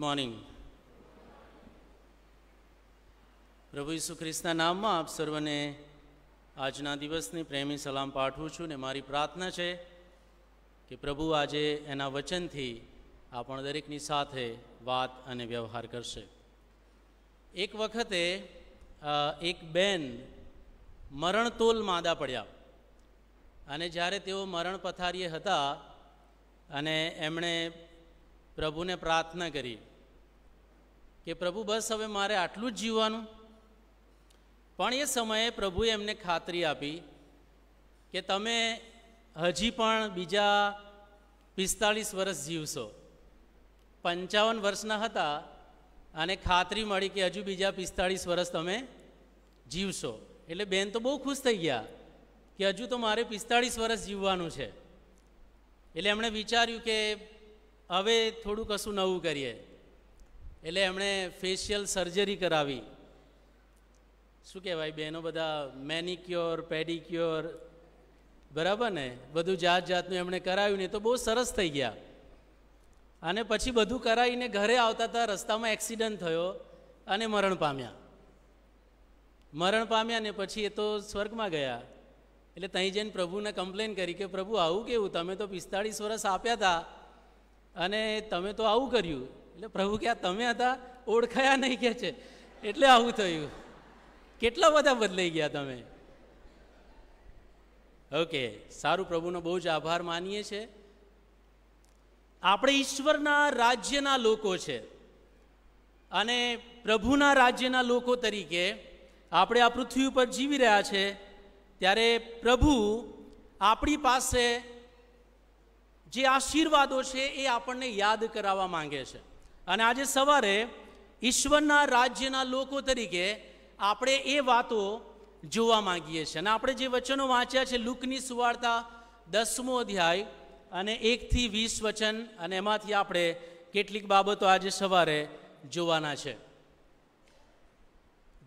good morning પ્રભુ ઈસુ ખ્રિસ્તના નામમાં આપ સર્વને આજના દિવસની પ્રેમી સલામ પાઠવું છું ને મારી પ્રાર્થના છે કે પ્રભુ આજે એના વચનથી આપણ દરેકની સાથે વાત અને વ્યવહાર કરશે એક વખતે એક બેન મરણતોલ માદા પડ્યા અને જ્યારે તેઓ મરણ પથારીએ હતા અને એમણે પ્રભુને પ્રાર્થના કરી કે પ્રભુ બસ હવે મારે આટલું જ જીવવાનું પણ એ સમયે પ્રભુએ એમને ખાતરી આપી કે તમે હજી પણ બીજા પિસ્તાળીસ વર્ષ જીવશો પંચાવન વર્ષના હતા અને ખાતરી મળી કે હજુ બીજા પિસ્તાળીસ વર્ષ તમે જીવશો એટલે બેન તો બહુ ખુશ થઈ ગયા કે હજુ તો મારે પિસ્તાળીસ વર્ષ જીવવાનું છે એટલે એમણે વિચાર્યું કે હવે થોડું કશું નવું કરીએ એટલે એમણે ફેશિયલ સર્જરી કરાવી શું કહેવાય બહેનો બધા મેનિક્યોર પેડિક્યોર બરાબર ને બધું જાત જાતનું એમણે કરાવ્યું ને તો બહુ સરસ થઈ ગયા અને પછી બધું કરાવીને ઘરે આવતા હતા રસ્તામાં એક્સિડન્ટ થયો અને મરણ પામ્યા મરણ પામ્યા ને પછી એ તો સ્વર્ગમાં ગયા એટલે ત્યાં જઈને પ્રભુને કમ્પ્લેન કરી કે પ્રભુ આવું કેવું તમે તો પિસ્તાળીસ વર્ષ આપ્યા હતા અને તમે તો આવું કર્યું એટલે પ્રભુ કે તમે હતા ઓળખાયા નહીં કે છે એટલે આવું થયું કેટલા બધા બદલાઈ ગયા તમે ઓકે સારું પ્રભુનો બહુ જ આભાર માનીએ છીએ આપણે ઈશ્વરના રાજ્યના લોકો છે અને પ્રભુના રાજ્યના લોકો તરીકે આપણે આ પૃથ્વી ઉપર જીવી રહ્યા છે ત્યારે પ્રભુ આપણી પાસે જે આશીર્વાદો છે એ આપણને યાદ કરાવવા માંગે છે અને આજે સવારે ઈશ્વરના રાજ્યના લોકો તરીકે આપણે એ વાતો જોવા માગીએ છીએ અને આપણે જે વચનો વાંચ્યા છે લુકની સુવાર્તા દસમો અધ્યાય અને એકથી વીસ વચન અને એમાંથી આપણે કેટલીક બાબતો આજે સવારે જોવાના છે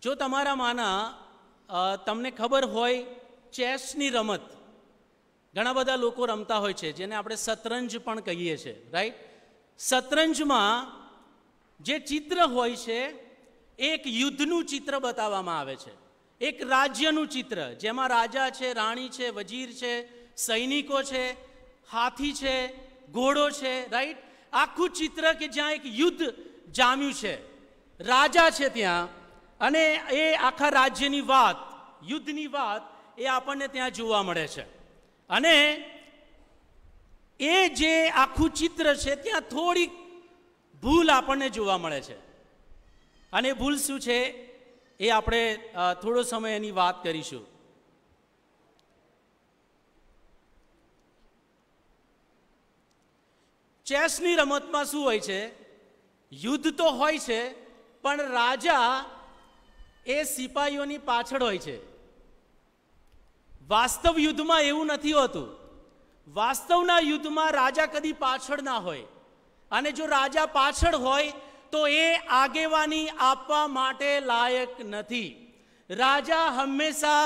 જો તમારામાંના તમને ખબર હોય ચેસની રમત ઘણા બધા લોકો રમતા હોય છે જેને આપણે શતરંજ પણ કહીએ છીએ રાઈટ શતરંજમાં જે ચિત્ર હોય છે એક યુદ્ધનું ચિત્ર બતાવવામાં આવે છે એક રાજ્યનું ચિત્ર જેમાં રાજા છે રાણી છે વજીર છે સૈનિકો છે હાથી છે ઘોડો છે રાઈટ આખું ચિત્ર કે જ્યાં એક યુદ્ધ જામ્યું છે રાજા છે ત્યાં અને એ આખા રાજ્યની વાત યુદ્ધની વાત એ આપણને ત્યાં જોવા મળે છે અને એ જે આખું ચિત્ર છે ત્યાં થોડીક ભૂલ આપણને જોવા મળે છે અને ભૂલ શું છે એ આપણે થોડો સમય એની વાત કરીશું ચેસની રમતમાં શું હોય છે યુદ્ધ તો હોય છે પણ રાજા એ સિપાહીઓની પાછળ હોય છે વાસ્તવ યુદ્ધમાં એવું નથી હોતું વાસ્તવના યુદ્ધમાં રાજા કદી પાછળ ના હોય અને જો રાજા પાછળ હોય તો એ આગેવાની આપવા માટે લાયક નથી રાજા હંમેશા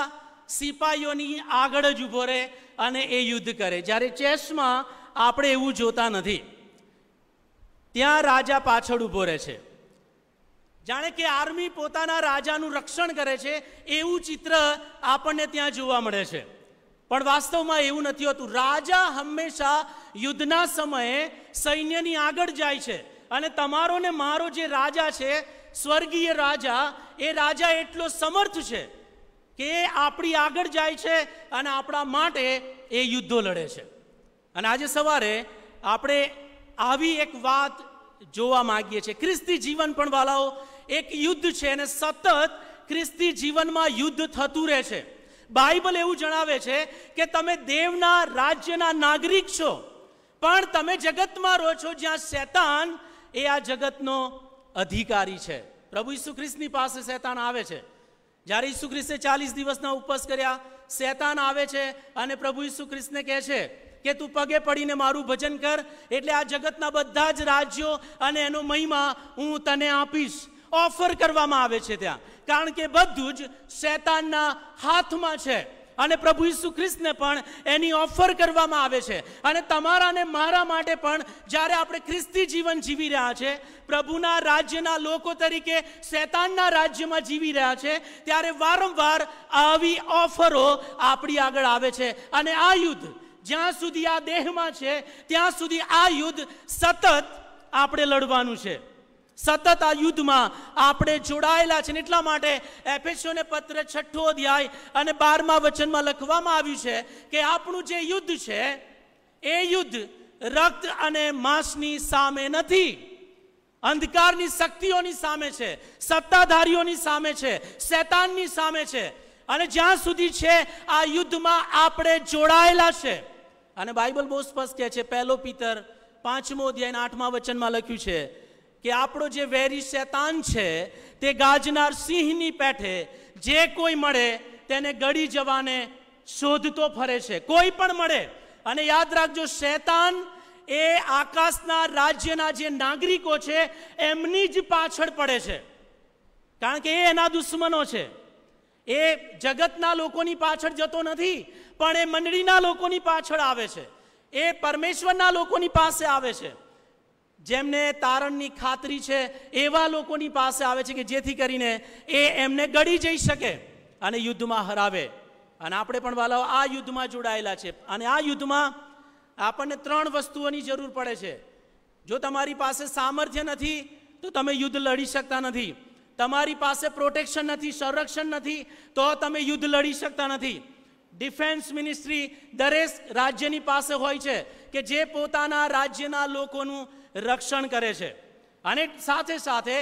સિપાહીઓની આગળ જ ઊભો રહે અને એ યુદ્ધ કરે જ્યારે ચેસમાં આપણે એવું જોતા નથી ત્યાં રાજા પાછળ ઊભો રહે છે જાણે કે આર્મી પોતાના રાજાનું રક્ષણ કરે છે એવું ચિત્ર આપણને ત્યાં જોવા મળે છે પણ વાસ્તવમાં એવું નથી હોતું રાજા હંમેશા યુદ્ધના સમયે સૈન્યની આગળ જાય છે અને તમારો ને મારો જે રાજા છે સ્વર્ગીય રાજા એ રાજા એટલો સમર્થ છે કે એ આપણી આગળ જાય છે અને આપણા માટે એ યુદ્ધો લડે છે અને આજે સવારે આપણે આવી એક વાત જોવા માગીએ છીએ ખ્રિસ્તી જીવન પણ વાલાઓ એક યુદ્ધ છે અને સતત ખ્રિસ્તી જીવનમાં યુદ્ધ થતું રહે છે બાઇબલ એવું જણાવે છે કે તમે દેવના રાજ્યના નાગરિક છો પણ તમે જગતમાં રહો છો જ્યાં શેતાન એ આ જગતનો અધિકારી છે પ્રભુ ઈસુ ખ્રિસ્તની પાસે શેતાન આવે છે જ્યારે ઈસુ ખ્રિસ્તે ચાલીસ દિવસના ઉપવાસ કર્યા શેતાન આવે છે અને પ્રભુ ઈસુ ખ્રિસ્તને કહે છે કે તું પગે પડીને મારું ભજન કર એટલે આ જગતના બધા જ રાજ્યો અને એનો મહિમા હું તને આપીશ ઓફર કરવામાં આવે છે ત્યાં કારણ કે બધું જ શેતાનના હાથમાં છે અને પ્રભુ ઈસુ ખ્રિસ્તને પણ એની ઓફર કરવામાં આવે છે અને તમારા અને મારા માટે પણ જ્યારે આપણે ખ્રિસ્તી જીવન જીવી રહ્યા છે પ્રભુના રાજ્યના લોકો તરીકે શેતાનના રાજ્યમાં જીવી રહ્યા છે ત્યારે વારંવાર આવી ઓફરો આપણી આગળ આવે છે અને આ યુદ્ધ જ્યાં સુધી આ દેહમાં છે ત્યાં સુધી આ યુદ્ધ સતત આપણે લડવાનું છે સતત આ યુદ્ધમાં આપણે જોડાયેલા છે એટલા માટે એફેસોને પત્ર છઠ્ઠો અધ્યાય અને બારમા વચનમાં લખવામાં આવ્યું છે કે આપણું જે યુદ્ધ છે એ યુદ્ધ રક્ત અને માંસની સામે નથી અંધકારની શક્તિઓની સામે છે સત્તાધારીઓની સામે છે શેતાનની સામે છે અને જ્યાં સુધી છે આ યુદ્ધમાં આપણે જોડાયેલા છે અને બાઇબલ બહુ સ્પષ્ટ કહે છે પહેલો પિતર પાંચમો અધ્યાય આઠમા વચનમાં લખ્યું છે કે આપણો જે વેરી શેતાન છે તે ગાજનાર સિંહની પેઠે જે કોઈ મળે તેને ગળી જવાને શોધતો ફરે છે કોઈ પણ મળે અને યાદ રાખજો શેતાન એ આકાશના રાજ્યના જે નાગરિકો છે એમની જ પાછળ પડે છે કારણ કે એ એના દુશ્મનો છે એ જગતના લોકોની પાછળ જતો નથી પણ એ મંડળીના લોકોની પાછળ આવે છે એ પરમેશ્વરના લોકોની પાસે આવે છે જેમને તારણની ખાતરી છે એવા લોકોની પાસે આવે છે કે જેથી કરીને એ એમને ગળી જઈ શકે અને યુદ્ધમાં હરાવે અને આપણે પણ વાલાઓ આ યુદ્ધમાં જોડાયેલા છે અને આ યુદ્ધમાં આપણને ત્રણ વસ્તુઓની જરૂર પડે છે જો તમારી પાસે સામર્થ્ય નથી તો તમે યુદ્ધ લડી શકતા નથી તમારી પાસે પ્રોટેક્શન નથી સંરક્ષણ નથી તો તમે યુદ્ધ લડી શકતા નથી ડિફેન્સ મિનિસ્ટ્રી દરેક રાજ્યની પાસે હોય છે કે જે પોતાના રાજ્યના લોકોનું રક્ષણ કરે છે અને સાથે સાથે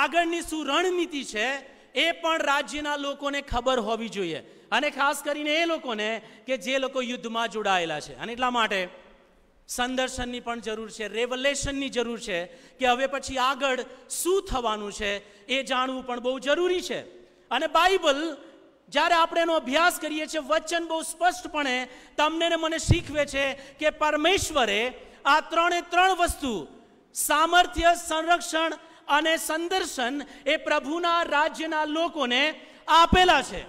આગળની શું રણનીતિ છે એ પણ રાજ્યના લોકોને ખબર હોવી જોઈએ અને ખાસ કરીને એ લોકોને કે જે લોકો યુદ્ધમાં જોડાયેલા છે અને એટલા માટે સંદર્શનની પણ જરૂર છે રેવલેશનની જરૂર છે કે હવે પછી આગળ શું થવાનું છે એ જાણવું પણ બહુ જરૂરી છે અને બાઇબલ જ્યારે આપણે એનો અભ્યાસ કરીએ છીએ વચન બહુ સ્પષ્ટપણે તમને મને શીખવે છે કે પરમેશ્વરે આ ત્રણે ત્રણ વસ્તુ સામર્થ્ય સંરક્ષણ અને સંદર્શન એ પ્રભુના રાજ્યના લોકોને આપેલા છે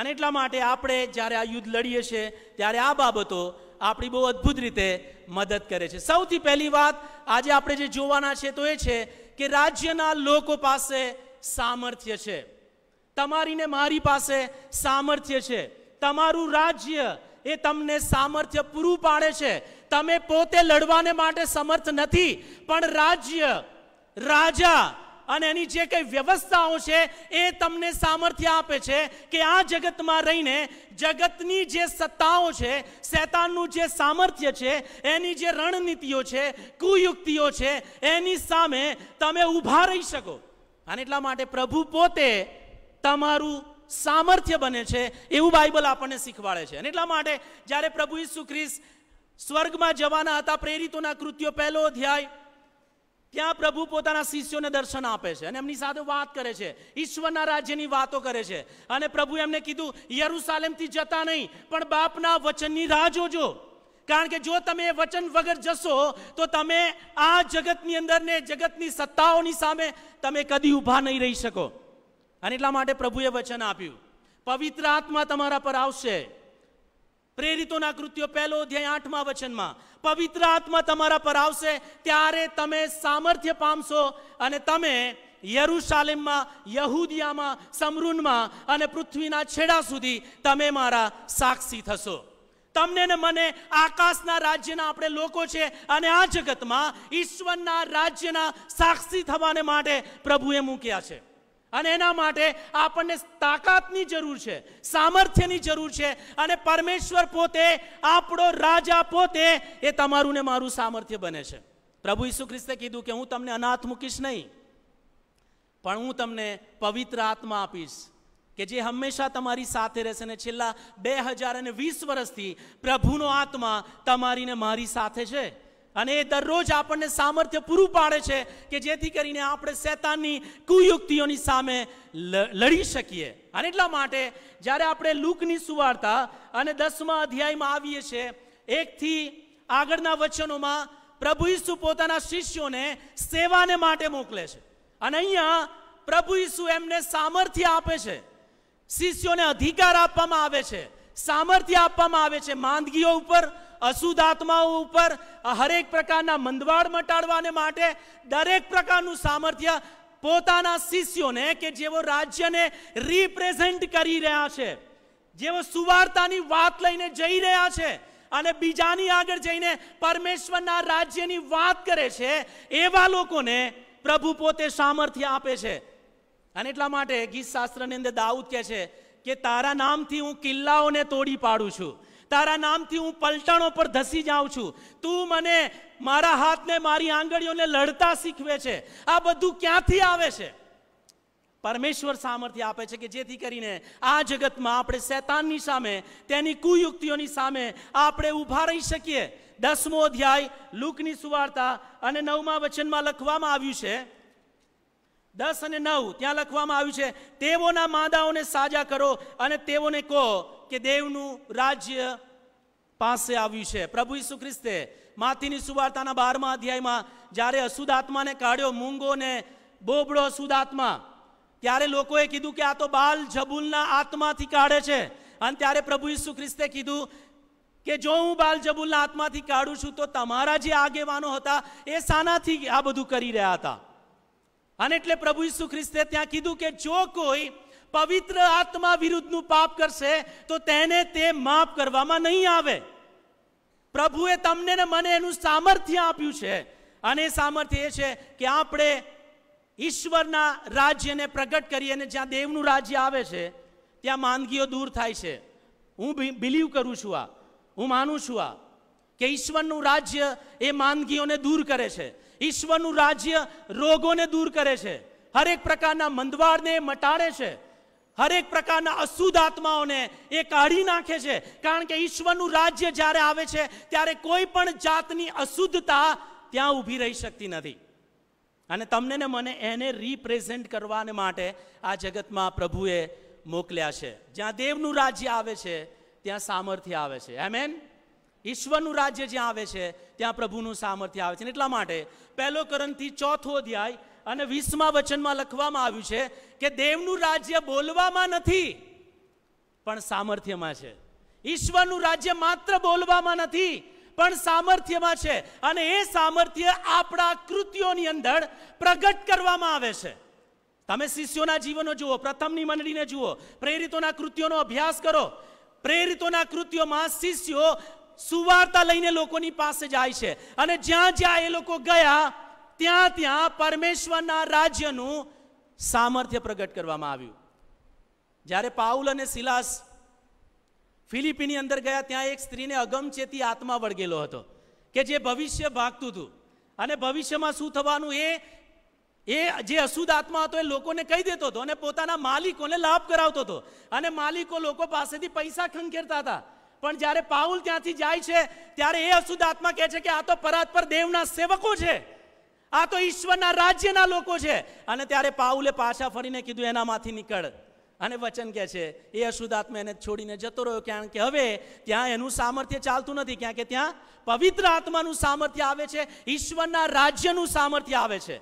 અને એટલા માટે આપણે જ્યારે આ યુદ્ધ લડીએ છીએ ત્યારે આ બાબતો આપણી બહુ અદ્ભુત રીતે મદદ કરે છે સૌથી પહેલી વાત આજે આપણે જે જોવાના છે તો એ છે કે રાજ્યના લોકો પાસે સામર્થ્ય છે તમારીને મારી પાસે સામર્થ્ય છે તમારું રાજ્ય એ તમને સામર્થ્ય પૂરું પાડે છે તમે પોતે લડવાને માટે સમર્થ નથી પણ રાજ્ય રાજા અને એની જે કંઈ વ્યવસ્થાઓ છે એ તમને સામર્થ્ય આપે છે કે આ જગતમાં રહીને જગતની જે સત્તાઓ છે શેતાનનું જે સામર્થ્ય છે એની જે રણનીતિઓ છે કુયુક્તિઓ છે એની સામે તમે ઊભા રહી શકો અને એટલા માટે પ્રભુ પોતે તમારું સામર્થ્ય બને છે એવું બાઇબલ આપણને શીખવાડે છે અને એટલા માટે જ્યારે પ્રભુ ઈસુ ખ્રિસ્ત સ્વર્ગમાં જવાના હતા પ્રેરિતોના કૃત્યો પહેલો અધ્યાય ત્યાં પ્રભુ પોતાના શિષ્યોને દર્શન આપે છે અને એમની સાથે વાત કરે છે ઈશ્વરના રાજ્યની વાતો કરે છે અને પ્રભુ એમને કીધું યરુસાલેમથી જતા નહીં પણ બાપના વચનની રાહ જોજો કારણ કે જો તમે વચન વગર જશો તો તમે આ જગતની અંદર ને જગતની સત્તાઓની સામે તમે કદી ઊભા નહીં રહી શકો અને એટલા માટે પ્રભુએ વચન આપ્યું પવિત્ર આત્મા તમારા પર આવશે પ્રેરિતોના કૃત્યો પહેલો અધ્યાય આઠમા વચનમાં પવિત્ર આત્મા તમારા પર આવશે ત્યારે તમે સામર્થ્ય પામશો અને તમે યરુશાલેમમાં યહૂદિયામાં સમરૂનમાં અને પૃથ્વીના છેડા સુધી તમે મારા સાક્ષી થશો તમને ને મને આકાશના રાજ્યના આપણે લોકો છે અને આ જગતમાં ઈશ્વરના રાજ્યના સાક્ષી થવાને માટે પ્રભુએ મૂક્યા છે અને એના માટે આપણને તાકાતની જરૂર છે સામર્થ્યની જરૂર છે અને પરમેશ્વર પોતે આપણો રાજા પોતે એ તમારું ને મારું સામર્થ્ય બને છે પ્રભુ ઈસુ ખ્રિસ્તે કીધું કે હું તમને અનાથ મૂકીશ નહીં પણ હું તમને પવિત્ર આત્મા આપીશ કે જે હંમેશા તમારી સાથે રહેશે ને છેલ્લા બે હજાર અને વીસ વર્ષથી પ્રભુનો આત્મા તમારીને મારી સાથે છે અને એ દરરોજ આપણને સામર્થ્ય પૂરું પાડે છે કે જેથી કરીને આપણે શેતાનની કુયુક્તિઓની સામે લડી શકીએ અને એટલા માટે જ્યારે આપણે લૂકની સુવાર્તા અને દસમા અધ્યાયમાં આવીએ છીએ એકથી આગળના વચનોમાં પ્રભુ ઈસુ પોતાના શિષ્યોને સેવાને માટે મોકલે છે અને અહીંયા પ્રભુ ઈસુ એમને સામર્થ્ય આપે છે શિષ્યોને અધિકાર આપવામાં આવે છે સામર્થ્ય આપવામાં આવે છે માંદગીઓ ઉપર અશુદ્ધ આત્માઓ ઉપર હરેક પ્રકારના મંદવાડ મટાડવાને માટે દરેક પ્રકારનું સામર્થ્ય પોતાના શિષ્યોને કે જેઓ રાજ્યને રિપ્રેઝેન્ટ કરી રહ્યા છે જેઓ સુવાર્તાની વાત લઈને જઈ રહ્યા છે અને બીજાની આગળ જઈને પરમેશ્વરના રાજ્યની વાત કરે છે એવા લોકોને પ્રભુ પોતે સામર્થ્ય આપે છે અને એટલા માટે ગીત શાસ્ત્રની અંદર દાઉદ કહે છે કે તારા નામથી હું કિલ્લાઓને તોડી પાડું છું તારા નામથી હું પલટણો પર ધસી જાઉં છું તું મને મારા હાથને મારી આંગળીઓને લડતા શીખવે છે આ બધું ક્યાંથી આવે છે પરમેશ્વર સામર્થ્ય આપે છે કે જેથી કરીને આ જગતમાં આપણે શેતાનની સામે તેની કુયુક્તિઓની સામે આપણે ઊભા રહી શકીએ દસમો અધ્યાય લુકની સુવાર્તા અને નવમા વચનમાં લખવામાં આવ્યું છે દસ અને નવ ત્યાં લખવામાં આવ્યું છે તેઓના માદાઓને સાજા કરો અને તેઓને કહો કે દેવનું રાજ્ય પાસે આવ્યું છે પ્રભુ ઈસુ ખ્રિસ્તે માથીની સુવાર્તાના બારમા અધ્યાયમાં જ્યારે અશુદ્ધાત્માને કાઢ્યો મૂંગો ને બોબડો અશુદ્ધાત્મા ત્યારે લોકોએ કીધું કે આ તો બાલ જબુલના આત્માથી કાઢે છે અને ત્યારે પ્રભુ ઈસુ ખ્રિસ્તે કીધું કે જો હું બાલ જબુલના આત્માથી કાઢું છું તો તમારા જે આગેવાનો હતા એ સાનાથી આ બધું કરી રહ્યા હતા અને એટલે પ્રભુ ઈસુ ખ્રિસ્તે ત્યાં કીધું કે જો કોઈ પવિત્ર આત્મા વિરુદ્ધનું પાપ કરશે તો તેને તે માફ કરવામાં નહીં આવે પ્રભુએ તમને ને મને એનું સામર્થ્ય આપ્યું છે અને એ સામર્થ્ય એ છે કે આપણે ઈશ્વરના રાજ્યને પ્રગટ કરીએ અને જ્યાં દેવનું રાજ્ય આવે છે ત્યાં માંદગીઓ દૂર થાય છે હું બિલીવ કરું છું આ હું માનું છું આ કે ઈશ્વરનું રાજ્ય એ માંદગીઓને દૂર કરે છે ઈશ્વરનું રાજ્ય રોગોને દૂર કરે છે હરેક પ્રકારના મંદવારને મટાડે છે હરેક પ્રકારના અશુદ્ધ આત્માઓને એ કાઢી નાખે છે કારણ કે ઈશ્વરનું રાજ્ય જ્યારે આવે છે ત્યારે કોઈ પણ જાતની અશુદ્ધતા ત્યાં ઊભી રહી શકતી નથી અને તમને ને મને એને રિપ્રેઝેન્ટ કરવાને માટે આ જગતમાં પ્રભુએ મોકલ્યા છે જ્યાં દેવનું રાજ્ય આવે છે ત્યાં સામર્થ્ય આવે છે એમેન ઈશ્વરનું રાજ્ય જ્યાં આવે છે ત્યાં પ્રભુનું સામર્થ્ય આવે છે એટલા માટે પહેલો કરંથી ચોથો અધ્યાય અને વીસમા વચનમાં લખવામાં આવ્યું છે કે દેવનું રાજ્ય બોલવામાં નથી પણ સામર્થ્યમાં છે ઈશ્વરનું રાજ્ય માત્ર બોલવામાં નથી પણ સામર્થ્યમાં છે અને એ સામર્થ્ય આપણા કૃત્યોની અંદર પ્રગટ કરવામાં આવે છે તમે શિષ્યોના જીવનો જુઓ પ્રથમની મંડળીને જુઓ પ્રેરિતોના કૃત્યોનો અભ્યાસ કરો પ્રેરિતોના કૃત્યોમાં શિષ્યો સુવાર્તા લઈને લોકોની પાસે જાય છે અને જ્યાં જ્યાં એ લોકો ગયા ત્યાં ત્યાં પરમેશ્વરના રાજ્યનું સામર્થ્ય પ્રગટ કરવામાં આવ્યું જ્યારે પાઉલ અને સિલાસ ફિલિપીની અંદર ગયા ત્યાં એક સ્ત્રીને અગમચેતી આત્મા વળગેલો હતો કે જે ભવિષ્ય ભાગતું હતું અને ભવિષ્યમાં શું થવાનું એ એ જે અશુદ્ધ આત્મા હતો એ લોકોને કહી દેતો હતો અને પોતાના માલિકોને લાભ કરાવતો હતો અને માલિકો લોકો પાસેથી પૈસા ખંખેરતા હતા પણ જ્યારે પાઉલ ત્યાંથી જાય છે ત્યારે એ અશુદ્ધ આત્મા કહે છે કે આ તો પરાત પર દેવના સેવકો છે આ તો ઈશ્વરના રાજ્યના લોકો છે અને ત્યારે પાઉલે પાછા ફરીને કીધું એનામાંથી નીકળ અને વચન કહે છે એ અશુદ્ધાત્મા એને છોડીને જતો રહ્યો કારણ કે હવે ત્યાં એનું સામર્થ્ય ચાલતું નથી ક્યાં કે ત્યાં પવિત્ર આત્માનું સામર્થ્ય આવે છે ઈશ્વરના રાજ્યનું સામર્થ્ય આવે છે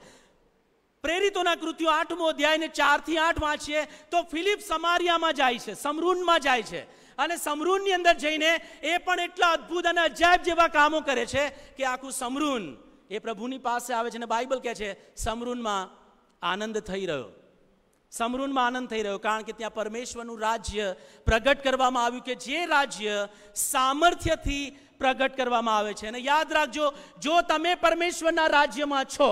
પ્રેરિતોના કૃત્યો આઠમો અધ્યાયને ચારથી આઠ વાંચીએ તો ફિલિપ સમારિયામાં જાય છે સમરૂનમાં જાય છે અને સમરૂનની અંદર જઈને એ પણ એટલા અદ્ભુત અને અજાયબ જેવા કામો કરે છે કે આખું સમરૂન એ પ્રભુની પાસે આવે છે અને બાઇબલ કહે છે સમરૂનમાં આનંદ થઈ રહ્યો સમરૂનમાં આનંદ થઈ રહ્યો કારણ કે ત્યાં પરમેશ્વરનું રાજ્ય પ્રગટ કરવામાં આવ્યું કે જે રાજ્ય સામર્થ્યથી પ્રગટ કરવામાં આવે છે અને યાદ રાખજો જો તમે પરમેશ્વરના રાજ્યમાં છો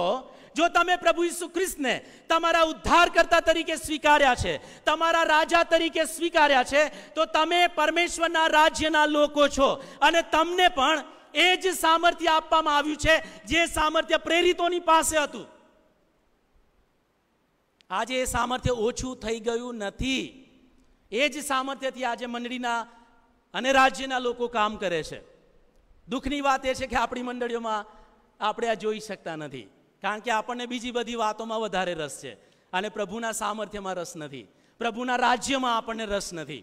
જો તમે પ્રભુ ઈસુ ખ્રિસ્તને તમારા ઉદ્ધારકર્તા તરીકે સ્વીકાર્યા છે તમારા રાજા તરીકે સ્વીકાર્યા છે તો તમે પરમેશ્વરના રાજ્યના લોકો છો અને તમને પણ એ જ સામર્થ્ય આપવામાં આવ્યું છે જે સામર્થ્ય પ્રેરિતોની પાસે હતું આજે એ સામર્થ્ય ઓછું થઈ ગયું નથી એ જ સામર્થ્યથી આજે મંડળીના અને રાજ્યના લોકો કામ કરે છે દુઃખની વાત એ છે કે આપણી મંડળીઓમાં આપણે આ જોઈ શકતા નથી કારણ કે આપણને બીજી બધી વાતોમાં વધારે રસ છે અને પ્રભુના સામર્થ્યમાં રસ નથી પ્રભુના રાજ્યમાં આપણને રસ નથી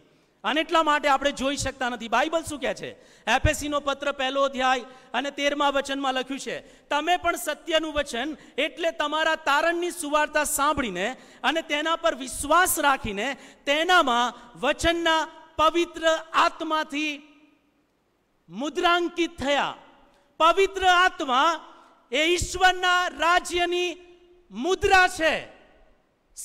અને એટલા માટે આપણે જોઈ શકતા નથી બાઇબલ શું કહે છે એફએસીનો પત્ર પહેલો અધ્યાય અને તેરમા વચનમાં લખ્યું છે તમે પણ સત્યનું વચન એટલે તમારા તારણની સુવાર્તા સાંભળીને અને તેના પર વિશ્વાસ રાખીને તેનામાં વચનના પવિત્ર આત્માથી મુદ્રાંકિત થયા પવિત્ર આત્મા એ ઈશ્વરના રાજ્યની મુદ્રા છે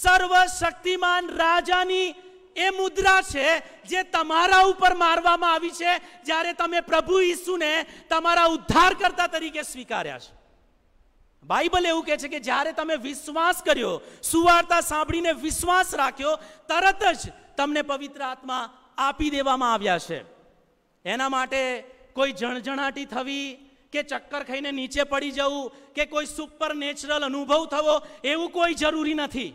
સર્વશક્તિમાન રાજાની એ મુદ્રા છે જે તમારા ઉપર મારવામાં આવી છે જ્યારે તમે પ્રભુ ઈસુને તમારા ઉદ્ધારકર્તા તરીકે સ્વીકાર્યા છે બાઇબલ એવું કહે છે કે જ્યારે તમે વિશ્વાસ કર્યો સુવાર્તા સાંભળીને વિશ્વાસ રાખ્યો તરત જ તમને પવિત્ર આત્મા આપી દેવામાં આવ્યા છે એના માટે કોઈ જણઝણાટી થવી કે ચક્કર ખાઈને નીચે પડી જવું કે કોઈ સુપર નેચરલ અનુભવ થવો એવું કોઈ જરૂરી નથી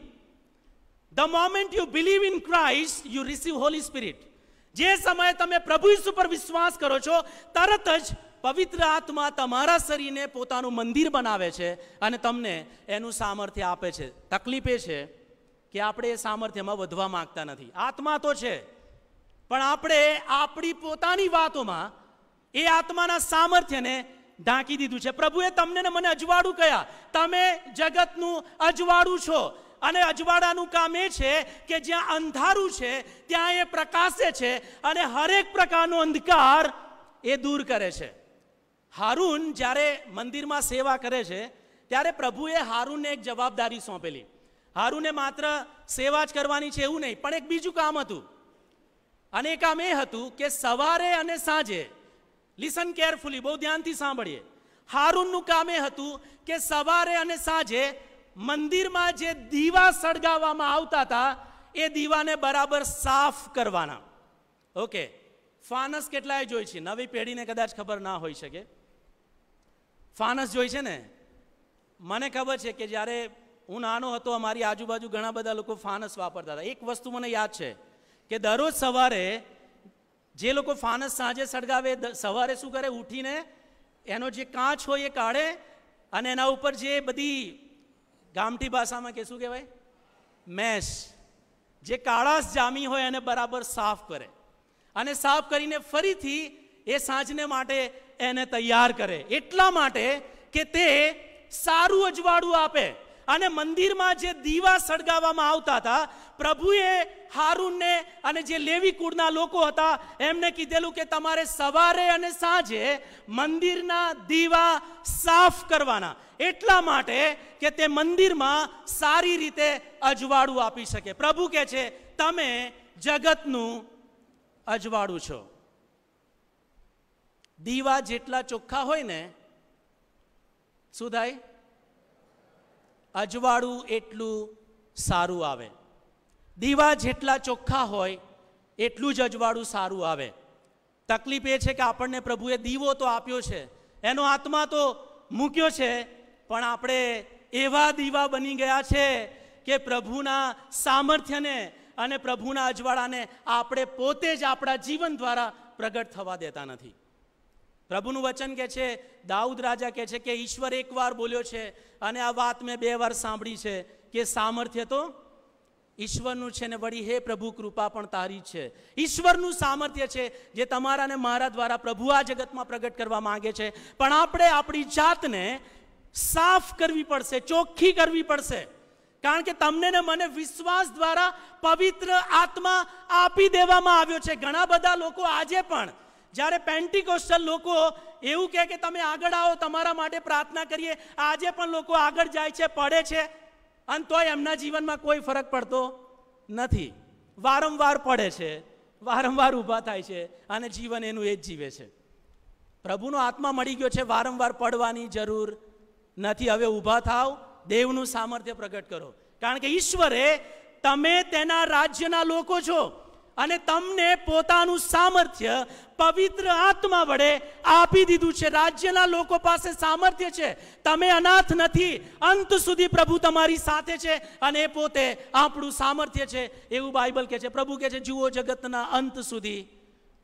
the moment you believe in Christ you receive Holy Spirit જે સમયે તમે પ્રભુ ઈસુ પર વિશ્વાસ કરો છો તરત જ પવિત્ર આત્મા તમારા શરીરને પોતાનું મંદિર બનાવે છે અને તમને એનું સામર્થ્ય આપે છે તકલીફ એ છે કે આપણે એ સામર્થ્યમાં વધવા માંગતા નથી આત્મા તો છે પણ આપણે આપણી પોતાની વાતોમાં એ આત્માના સામર્થ્યને ઢાંકી દીધું છે પ્રભુએ તમને મને અજવાળું કયા તમે જગતનું અજવાળું છો અને અજવાળાનું કામ એ છે કે જ્યાં અંધારું છે ત્યાં એ પ્રકાશે છે અને હરેક પ્રકારનો અંધકાર એ દૂર કરે છે હારૂન જ્યારે મંદિરમાં સેવા કરે છે ત્યારે પ્રભુએ હારૂનને એક જવાબદારી સોંપેલી હારૂને માત્ર સેવા જ કરવાની છે એવું નહીં પણ એક બીજું કામ હતું અને એ કામ એ હતું કે સવારે અને સાંજે લિસન કેરફુલી બહુ ધ્યાનથી સાંભળીએ હારૂનનું કામ એ હતું કે સવારે અને સાંજે મંદિરમાં જે દીવા સળગાવવામાં આવતા હતા એ દીવાને બરાબર સાફ કરવાના ઓકે ફાનસ કેટલાય જોઈ છે નવી પેઢીને કદાચ ખબર ના હોઈ શકે ફાનસ જોઈ છે ને મને ખબર છે કે જ્યારે હું નાનો હતો અમારી આજુબાજુ ઘણા બધા લોકો ફાનસ વાપરતા હતા એક વસ્તુ મને યાદ છે કે દરરોજ સવારે જે લોકો ફાનસ સાંજે સળગાવે સવારે શું કરે ઉઠીને એનો જે કાચ હોય એ કાઢે અને એના ઉપર જે બધી ગામઠી ભાષામાં કે શું કહેવાય મેશ જે કાળાશ જામી હોય એને બરાબર સાફ કરે અને સાફ કરીને ફરીથી એ સાંજને માટે એને તૈયાર કરે એટલા માટે કે તે સારું અજવાળું આપે અને મંદિરમાં જે દીવા સળગાવવામાં આવતા હતા પ્રભુએ હારૂનને અને જે લેવી કુળના લોકો હતા એમને કીધેલું કે તમારે સવારે અને સાંજે મંદિરના દીવા સાફ કરવાના એટલા માટે કે તે મંદિરમાં સારી રીતે અજવાળું આપી શકે પ્રભુ કે છે તમે જગતનું અજવાળું છો દીવા જેટલા ચોખ્ખા હોય ને શું થાય અજવાળું એટલું સારું આવે દીવા જેટલા ચોખ્ખા હોય એટલું જ અજવાળું સારું આવે તકલીફ એ છે કે આપણને પ્રભુએ દીવો તો આપ્યો છે એનો આત્મા તો મૂક્યો છે પણ આપણે એવા દીવા બની ગયા છે કે પ્રભુના સામર્થ્યને અને પ્રભુના અજવાળાને આપણે પોતે જ આપણા જીવન દ્વારા પ્રગટ થવા દેતા નથી પ્રભુનું વચન કહે છે દાઉદ રાજા કહે છે કે ઈશ્વર એકવાર બોલ્યો છે અને આ વાત મેં બે વાર સાંભળી છે કે સામર્થ્ય તો ઈશ્વરનું છે ને વળી હે પ્રભુ કૃપા પણ તારી છે ઈશ્વરનું સામર્થ્ય છે જે તમારા ને મારા દ્વારા પ્રભુ આ જગતમાં પ્રગટ કરવા માંગે છે પણ આપણે આપણી જાતને સાફ કરવી પડશે ચોખ્ખી કરવી પડશે કારણ કે તમને ને મને વિશ્વાસ દ્વારા પવિત્ર આત્મા આપી દેવામાં આવ્યો છે ઘણા બધા લોકો આજે પણ જ્યારે પેન્ટિકોસ્ટલ લોકો એવું કહે કે તમે આગળ આવો તમારા માટે પ્રાર્થના કરીએ આજે પણ લોકો આગળ જાય છે પડે છે અને તોય એમના જીવનમાં કોઈ ફરક પડતો નથી વારંવાર પડે છે વારંવાર ઊભા થાય છે અને જીવન એનું એ જ જીવે છે પ્રભુનો આત્મા મળી ગયો છે વારંવાર પડવાની જરૂર નથી હવે ઊભા થાવ દેવનું સામર્થ્ય પ્રગટ કરો કારણ કે ઈશ્વરે તમે તેના રાજ્યના લોકો છો અને તમને પોતાનું સામર્થ્ય પવિત્ર આત્મા વડે આપી દીધું છે રાજ્યના લોકો પાસે સામર્થ્ય છે તમે અનાથ નથી અંત સુધી પ્રભુ તમારી સાથે છે અને પોતે આપણું સામર્થ્ય છે એવું બાઇબલ કે છે પ્રભુ કે છે જુઓ જગતના અંત સુધી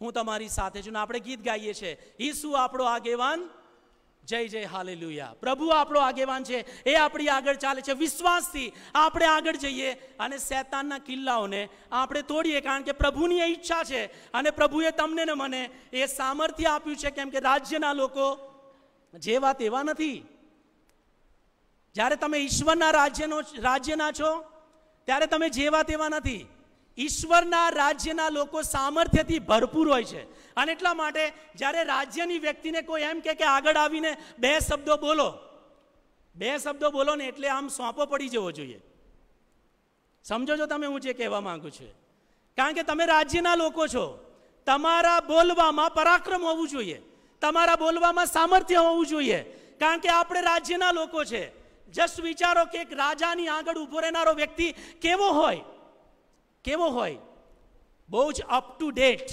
હું તમારી સાથે છું આપણે ગીત ગાઈએ છીએ ઈસુ આપણો આગેવાન જય જય હાલેલુયા પ્રભુ આપણો આગેવાન છે એ આપણી આગળ ચાલે છે વિશ્વાસથી આપણે આગળ જઈએ અને શેતાનના કિલ્લાઓને આપણે તોડીએ કારણ કે પ્રભુની એ ઈચ્છા છે અને પ્રભુએ તમને ને મને એ સામર્થ્ય આપ્યું છે કેમ કે રાજ્યના લોકો જેવા તેવા નથી જ્યારે તમે ઈશ્વરના રાજ્યનો રાજ્યના છો ત્યારે તમે જેવા તેવા નથી ઈશ્વરના રાજ્યના લોકો સામર્થ્યથી ભરપૂર હોય છે અને એટલા માટે જ્યારે રાજ્યની વ્યક્તિને કોઈ એમ કે આગળ આવીને બે શબ્દો બોલો બે શબ્દો બોલો ને એટલે આમ સોંપો પડી જવો જોઈએ સમજો છો તમે હું જે કહેવા માંગુ છું કારણ કે તમે રાજ્યના લોકો છો તમારા બોલવામાં પરાક્રમ હોવું જોઈએ તમારા બોલવામાં સામર્થ્ય હોવું જોઈએ કારણ કે આપણે રાજ્યના લોકો છે જસ્ટ વિચારો કે એક રાજાની આગળ ઊભો રહેનારો વ્યક્તિ કેવો હોય કેવો હોય બહુ જ અપ ટુ ડેટ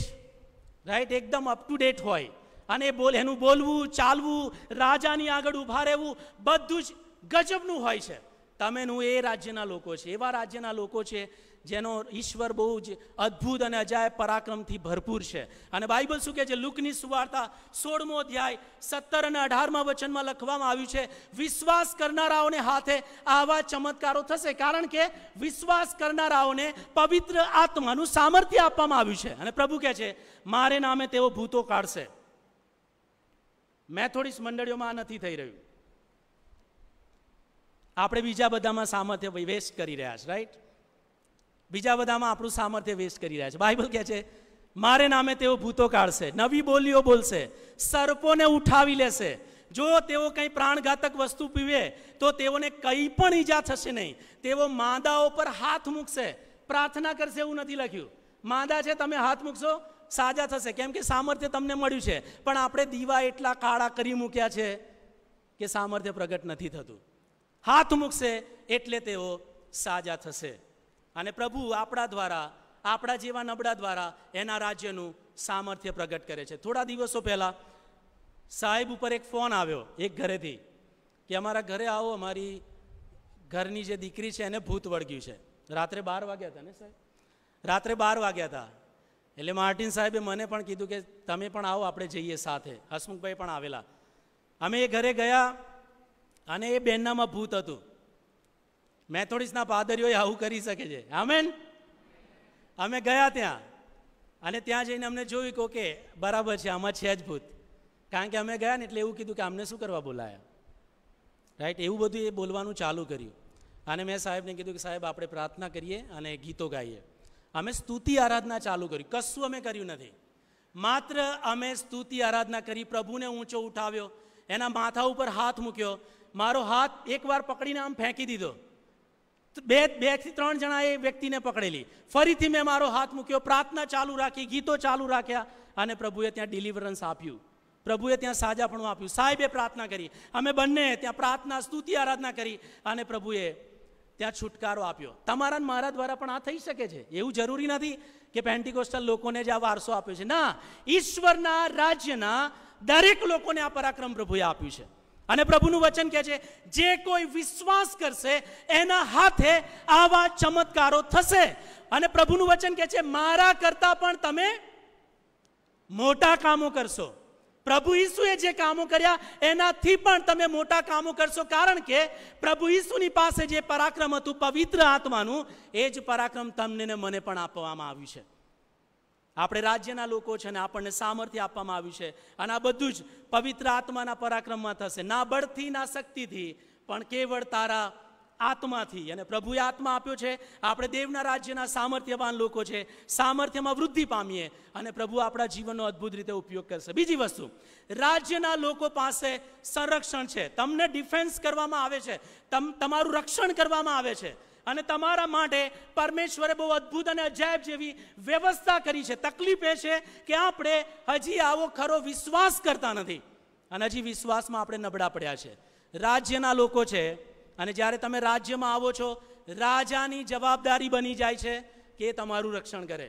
રાઈટ એકદમ અપ ટુ ડેટ હોય અને બોલ એનું બોલવું ચાલવું રાજાની આગળ ઊભા રહેવું બધું જ ગજબનું હોય છે તમે હું એ રાજ્યના લોકો છે એવા રાજ્યના લોકો છે જેનો ઈશ્વર બહુ જ અદ્ભુત અને અજાય પરાક્રમથી ભરપૂર છે અને બાઇબલ શું કહે છે લુકની સુવાર્તા સોળમો અધ્યાય સત્તર અને અઢારમાં વચનમાં લખવામાં આવ્યું છે વિશ્વાસ કરનારાઓને હાથે આવા ચમત્કારો થશે કારણ કે વિશ્વાસ કરનારાઓને પવિત્ર આત્માનું સામર્થ્ય આપવામાં આવ્યું છે અને પ્રભુ કહે છે મારે નામે તેઓ ભૂતો કાઢશે મેથોડિસ મંડળીઓમાં આ નથી થઈ રહ્યું આપણે બીજા બધામાં સામર્થ્ય વેસ્ટ કરી રહ્યા છે રાઈટ બીજા બધામાં આપણું સામર્થ્ય વેસ્ટ કરી રહ્યા છે બાઇબલ કહે છે મારે નામે તેઓ ભૂતો કાઢશે નવી બોલીઓ બોલશે સર્પોને ઉઠાવી લેશે જો તેઓ કંઈ પ્રાણઘાતક વસ્તુ પીવે તો તેઓને કંઈ પણ ઈજા થશે નહીં તેઓ માંદાઓ પર હાથ મૂકશે પ્રાર્થના કરશે એવું નથી લખ્યું માદા છે તમે હાથ મૂકશો સાજા થશે કેમ કે સામર્થ્ય તમને મળ્યું છે પણ આપણે દીવા એટલા કાળા કરી મૂક્યા છે કે સામર્થ્ય પ્રગટ નથી થતું હાથ મૂકશે એટલે તેઓ સાજા થશે અને પ્રભુ આપણા દ્વારા આપણા જેવા નબળા દ્વારા એના રાજ્યનું સામર્થ્ય પ્રગટ કરે છે થોડા દિવસો પહેલાં સાહેબ ઉપર એક ફોન આવ્યો એક ઘરેથી કે અમારા ઘરે આવો અમારી ઘરની જે દીકરી છે એને ભૂત વળગ્યું છે રાત્રે બાર વાગ્યા હતા ને સાહેબ રાત્રે બાર વાગ્યા હતા એટલે માર્ટિન સાહેબે મને પણ કીધું કે તમે પણ આવો આપણે જઈએ સાથે હસમુખભાઈ પણ આવેલા અમે એ ઘરે ગયા અને એ બહેનનામાં ભૂત હતું મેથોડિસ્ટના પાદરીઓએ આવું કરી શકે છે આમેન અમે ગયા ત્યાં અને ત્યાં જઈને અમને જોયું કે ઓકે બરાબર છે આમાં છે જ ભૂત કારણ કે અમે ગયા ને એટલે એવું કીધું કે અમને શું કરવા બોલાયા રાઈટ એવું બધું એ બોલવાનું ચાલુ કર્યું અને મેં સાહેબને કીધું કે સાહેબ આપણે પ્રાર્થના કરીએ અને ગીતો ગાઈએ અમે સ્તુતિ આરાધના ચાલુ કરી કશું અમે કર્યું નથી માત્ર અમે સ્તુતિ આરાધના કરી પ્રભુને ઊંચો ઉઠાવ્યો એના માથા ઉપર હાથ મૂક્યો મારો હાથ એકવાર પકડીને આમ ફેંકી દીધો બે બે થી ત્રણ જણા એ વ્યક્તિને પકડેલી ફરીથી મેં મારો હાથ મૂક્યો પ્રાર્થના ચાલુ રાખી ગીતો ચાલુ રાખ્યા અને પ્રભુએ ત્યાં ડિલિવરન્સ આપ્યું પ્રભુએ ત્યાં સાજાપણું આપ્યું સાહેબે પ્રાર્થના કરી અમે બંને ત્યાં પ્રાર્થના સ્તુતિ આરાધના કરી અને પ્રભુએ ત્યાં છુટકારો આપ્યો તમારા મારા દ્વારા પણ આ થઈ શકે છે એવું જરૂરી નથી કે પેન્ટિકોસ્ટલ લોકોને જ આ વારસો આપ્યો છે ના ઈશ્વરના રાજ્યના દરેક લોકોને આ પરાક્રમ પ્રભુએ આપ્યું છે અને પ્રભુનું વચન કહે છે જે કોઈ વિશ્વાસ કરશે એના હાથે આવા ચમત્કારો થશે અને પ્રભુનું વચન કહે છે મારા કરતાં પણ તમે મોટા કામો કરશો પ્રભુ ઈસુએ જે કામો કર્યા એનાથી પણ તમે મોટા કામો કરશો કારણ કે પ્રભુ ઈસુની પાસે જે પરાક્રમ હતું પવિત્ર આત્માનું એ જ પરાક્રમ તમને મને પણ આપવામાં આવ્યું છે આપણે રાજ્યના લોકો છે ને આપણને સામર્થ્ય આપવામાં આવ્યું છે અને આ બધું જ પવિત્ર આત્માના પરાક્રમમાં થશે ના બળથી ના શક્તિથી પણ કેવળ તારા આત્માથી અને પ્રભુએ આત્મા આપ્યો છે આપણે દેવના રાજ્યના સામર્થ્યવાન લોકો છે સામર્થ્યમાં વૃદ્ધિ પામીએ અને પ્રભુ આપણા જીવનનો અદ્ભુત રીતે ઉપયોગ કરશે બીજી વસ્તુ રાજ્યના લોકો પાસે સંરક્ષણ છે તમને ડિફેન્સ કરવામાં આવે છે તમ તમારું રક્ષણ કરવામાં આવે છે અને તમારા માટે પરમેશ્વરે બહુ અદ્ભુત અને અજાયબ જેવી વ્યવસ્થા કરી છે તકલીફ એ છે કે આપણે હજી આવો ખરો વિશ્વાસ કરતા નથી અને હજી વિશ્વાસમાં આપણે નબળા પડ્યા છે રાજ્યના લોકો છે અને જ્યારે તમે રાજ્યમાં આવો છો રાજાની જવાબદારી બની જાય છે કે તમારું રક્ષણ કરે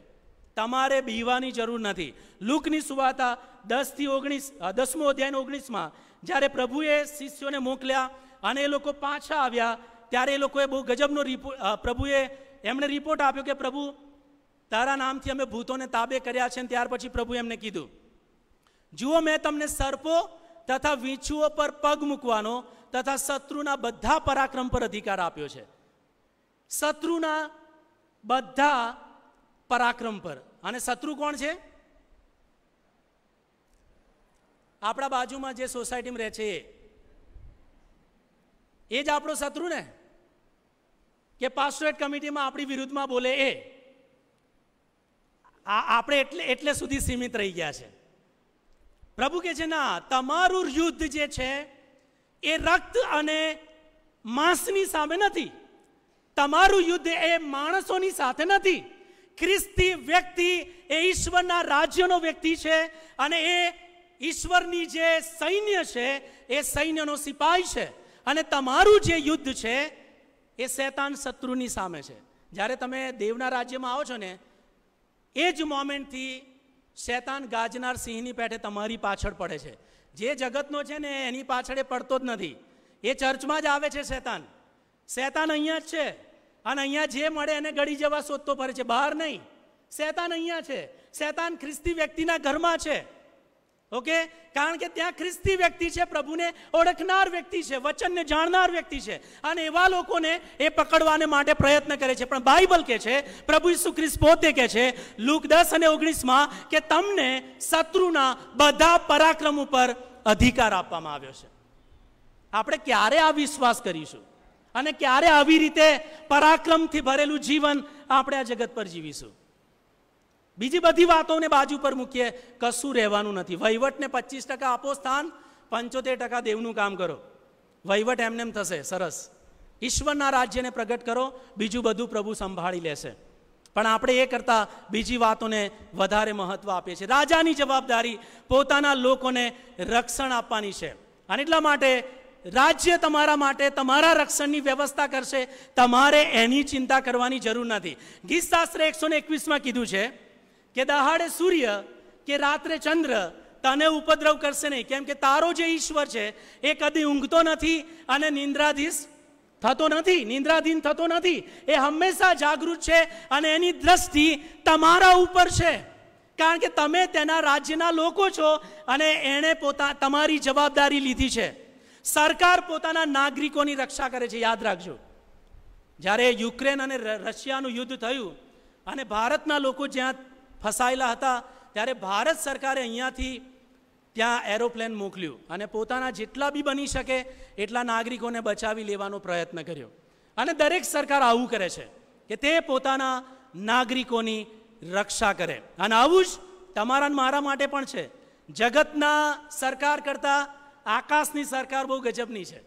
તમારે બીવાની જરૂર નથી લુકની સુવાતા દસથી ઓગણીસ દસમો અધ્યાય ઓગણીસમાં જ્યારે પ્રભુએ શિષ્યોને મોકલ્યા અને એ લોકો પાછા આવ્યા ત્યારે એ લોકોએ બહુ ગજબનો રિપોર્ટ પ્રભુએ એમણે રિપોર્ટ આપ્યો કે પ્રભુ તારા નામથી અમે ભૂતોને તાબે કર્યા છે અને ત્યાર પછી પ્રભુ એમને કીધું જુઓ મેં તમને સર્પો તથા વીંછુઓ પર પગ મૂકવાનો તથા શત્રુના બધા પરાક્રમ પર અધિકાર આપ્યો છે શત્રુના બધા પરાક્રમ પર અને શત્રુ કોણ છે આપણા બાજુમાં જે સોસાયટીમાં રહે છે એ જ આપણો શત્રુ ને કે પાસ્ટોરેટ કમિટીમાં આપણી વિરુદ્ધમાં બોલે એ આ આપણે એટલે એટલે સુધી સીમિત રહી ગયા છે પ્રભુ કે છે ના તમારું યુદ્ધ જે છે એ રક્ત અને માંસની સામે નથી તમારું યુદ્ધ એ માણસોની સાથે નથી ખ્રિસ્તી વ્યક્તિ એ ઈશ્વરના રાજ્યનો વ્યક્તિ છે અને એ ઈશ્વરની જે સૈન્ય છે એ સૈન્યનો સિપાઈ છે અને તમારું જે યુદ્ધ છે એ શૈતાન શત્રુની સામે છે જ્યારે તમે દેવના રાજ્યમાં આવો છો ને એ જ મોમેન્ટથી શૈતાન ગાજનાર સિંહની પેઠે તમારી પાછળ પડે છે જે જગતનો છે ને એની પાછળ એ પડતો જ નથી એ ચર્ચમાં જ આવે છે શૈતાન શૈતાન અહીંયા જ છે અને અહીંયા જે મળે એને ગળી જવા શોધતો ફરે છે બહાર નહીં શૈતાન અહીંયા છે શૈતાન ખ્રિસ્તી વ્યક્તિના ઘરમાં છે ઓકે કારણ કે ત્યાં ખ્રિસ્તી વ્યક્તિ છે પ્રભુને ઓળખનાર વ્યક્તિ છે વચનને જાણનાર વ્યક્તિ છે અને એવા લોકોને એ પકડવાને માટે પ્રયત્ન કરે છે પણ બાઇબલ કહે છે પ્રભુ ઈસુ ખ્રિસ્ત પોતે કહે છે લુક દસ અને ઓગણીસમાં કે તમને શત્રુના બધા પરાક્રમ ઉપર અધિકાર આપવામાં આવ્યો છે આપણે ક્યારે આ વિશ્વાસ કરીશું અને ક્યારે આવી રીતે પરાક્રમથી ભરેલું જીવન આપણે આ જગત પર જીવીશું બીજી બધી વાતોને બાજુ પર મૂકીએ કશું રહેવાનું નથી વહીવટને પચીસ ટકા આપો સ્થાન પંચોતેર ટકા દેવનું કામ કરો વહીવટ એમને થશે સરસ ઈશ્વરના રાજ્યને પ્રગટ કરો બીજું બધું પ્રભુ સંભાળી લેશે પણ આપણે એ કરતાં બીજી વાતોને વધારે મહત્ત્વ આપીએ છીએ રાજાની જવાબદારી પોતાના લોકોને રક્ષણ આપવાની છે અને એટલા માટે રાજ્ય તમારા માટે તમારા રક્ષણની વ્યવસ્થા કરશે તમારે એની ચિંતા કરવાની જરૂર નથી ગીત શાસ્ત્ર એકસો ને એકવીસમાં કીધું છે કે દહાડે સૂર્ય કે રાત્રે ચંદ્ર તને ઉપદ્રવ કરશે નહીં કેમ કે તારો જે ઈશ્વર છે એ કદી ઊંઘતો નથી અને નિંદ્રાધીશ થતો નથી નિંદ્રાધીન થતો નથી એ હંમેશા જાગૃત છે અને એની દ્રષ્ટિ તમારા ઉપર છે કારણ કે તમે તેના રાજ્યના લોકો છો અને એણે પોતા તમારી જવાબદારી લીધી છે સરકાર પોતાના નાગરિકોની રક્ષા કરે છે યાદ રાખજો જ્યારે યુક્રેન અને રશિયાનું યુદ્ધ થયું અને ભારતના લોકો જ્યાં ફસાયેલા હતા ત્યારે ભારત સરકારે અહીંયાથી ત્યાં એરોપ્લેન મોકલ્યું અને પોતાના જેટલા બી બની શકે એટલા નાગરિકોને બચાવી લેવાનો પ્રયત્ન કર્યો અને દરેક સરકાર આવું કરે છે કે તે પોતાના નાગરિકોની રક્ષા કરે અને આવું જ તમારા મારા માટે પણ છે જગતના સરકાર કરતાં આકાશની સરકાર બહુ ગજબની છે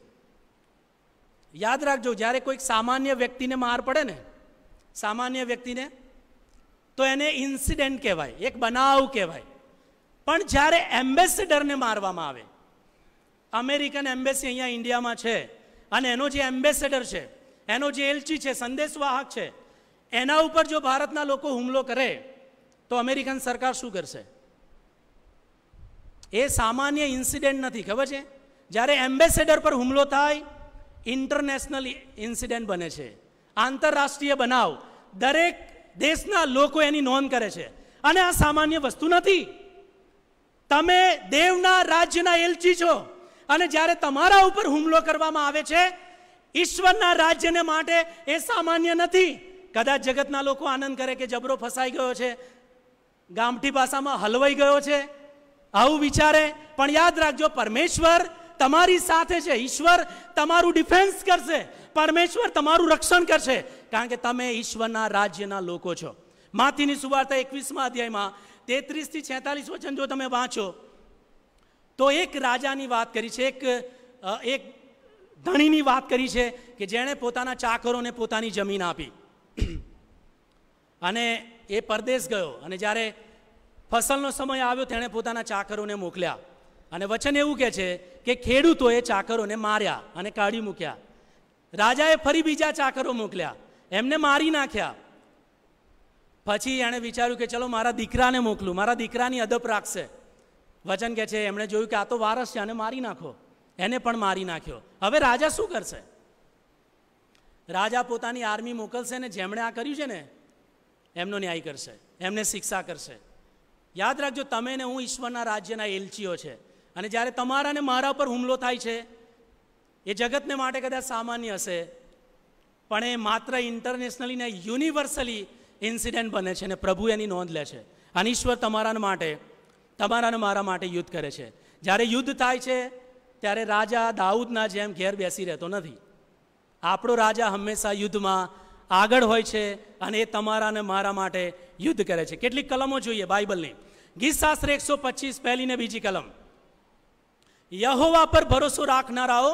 યાદ રાખજો જ્યારે કોઈક સામાન્ય વ્યક્તિને માર પડે ને સામાન્ય વ્યક્તિને તો એને ઇન્સિડેન્ટ કહેવાય એક બનાવ કહેવાય પણ જ્યારે એમ્બેસેડરને મારવામાં આવે અમેરિકન એમ્બેસી અહીંયા ઇન્ડિયામાં છે અને એનો જે એમ્બેસેડર છે એનો જે એલચી છે સંદેશવાહક છે એના ઉપર જો ભારતના લોકો હુમલો કરે તો અમેરિકન સરકાર શું કરશે એ સામાન્ય ઇન્સિડેન્ટ નથી ખબર છે જ્યારે એમ્બેસેડર પર હુમલો થાય ઇન્ટરનેશનલ ઇન્સિડન્ટ બને છે આંતરરાષ્ટ્રીય બનાવ દરેક દેશના લોકો એની નોંધ કરે છે અને આ સામાન્ય વસ્તુ નથી તમે દેવના રાજ્યના એલચી છો અને જ્યારે તમારા ઉપર હુમલો કરવામાં આવે છે ઈશ્વરના રાજ્યને માટે એ સામાન્ય નથી કદાચ જગતના લોકો આનંદ કરે કે જબરો ફસાઈ ગયો છે ગામઠી ભાષામાં હલવાઈ ગયો છે આવું વિચારે પણ યાદ રાખજો પરમેશ્વર તમારી સાથે છે ઈશ્વર તમારું ડિફેન્સ કરશે પરમેશ્વર તમારું રક્ષણ કરશે કારણ કે તમે ઈશ્વરના રાજ્યના લોકો છો માથીની સુવાર્તા એકવીસમાં અધ્યાયમાં તેત્રીસથી છેતાલીસ વચન જો તમે વાંચો તો એક રાજાની વાત કરી છે એક એક ધણીની વાત કરી છે કે જેણે પોતાના ચાકરોને પોતાની જમીન આપી અને એ પરદેશ ગયો અને જ્યારે ફસલનો સમય આવ્યો તેણે પોતાના ચાકરોને મોકલ્યા અને વચન એવું કહે છે કે ખેડૂતોએ ચાકરોને માર્યા અને કાઢી મૂક્યા રાજાએ ફરી બીજા ચાકરો મોકલ્યા એમને મારી નાખ્યા પછી એણે વિચાર્યું કે ચલો મારા દીકરાને મોકલું મારા દીકરાની અદપ રાખશે વચન કે છે એમણે જોયું કે આ તો વારસ છે આને મારી નાખો એને પણ મારી નાખ્યો હવે રાજા શું કરશે રાજા પોતાની આર્મી મોકલશે ને જેમણે આ કર્યું છે ને એમનો ન્યાય કરશે એમને શિક્ષા કરશે યાદ રાખજો તમે ને હું ઈશ્વરના રાજ્યના એલચીઓ છે અને જ્યારે તમારા ને મારા પર હુમલો થાય છે એ જગતને માટે કદાચ સામાન્ય હશે પણ એ માત્ર ઇન્ટરનેશનલી ને યુનિવર્સલી ઇન્સિડન્ટ બને છે અને પ્રભુ એની નોંધ લે છે અને ઈશ્વર તમારા માટે તમારા મારા માટે યુદ્ધ કરે છે જ્યારે યુદ્ધ થાય છે ત્યારે રાજા દાઉદના જેમ ઘેર બેસી રહેતો નથી આપણો રાજા હંમેશા યુદ્ધમાં આગળ હોય છે અને એ તમારા અને મારા માટે યુદ્ધ કરે છે કેટલીક કલમો જોઈએ બાઇબલની ગીતશાસ્ત્ર એકસો પચીસ પહેલી ને બીજી કલમ યહોવા પર ભરોસો રાખનારાઓ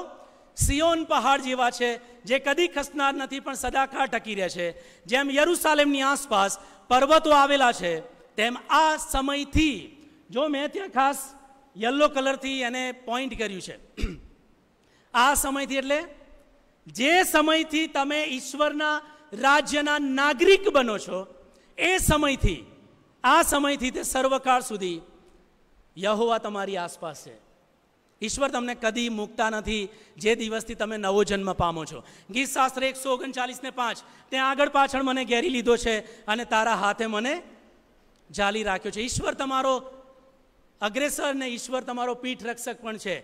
સિયોન પહાડ જેવા છે જે કદી ખસનાર નથી પણ સદાકાળ ટકી રહે છે જેમ યરુસાલેમની આસપાસ પર્વતો આવેલા છે તેમ આ સમયથી જો મેં ત્યાં ખાસ યલો કલરથી એને પોઈન્ટ કર્યું છે આ સમયથી એટલે જે સમયથી તમે ઈશ્વરના રાજ્યના નાગરિક બનો છો એ સમયથી આ સમયથી તે સર્વકાળ સુધી યહોવા તમારી આસપાસ છે ઈશ્વર તમને કદી મૂકતા નથી જે દિવસથી તમે નવો જન્મ પામો છો ગીત શાસ્ત્ર એકસો ઓગણચાલીસને પાંચ ત્યાં આગળ પાછળ મને ઘેરી લીધો છે અને તારા હાથે મને જાલી રાખ્યો છે ઈશ્વર તમારો અગ્રેસર ને ઈશ્વર તમારો પીઠ રક્ષક પણ છે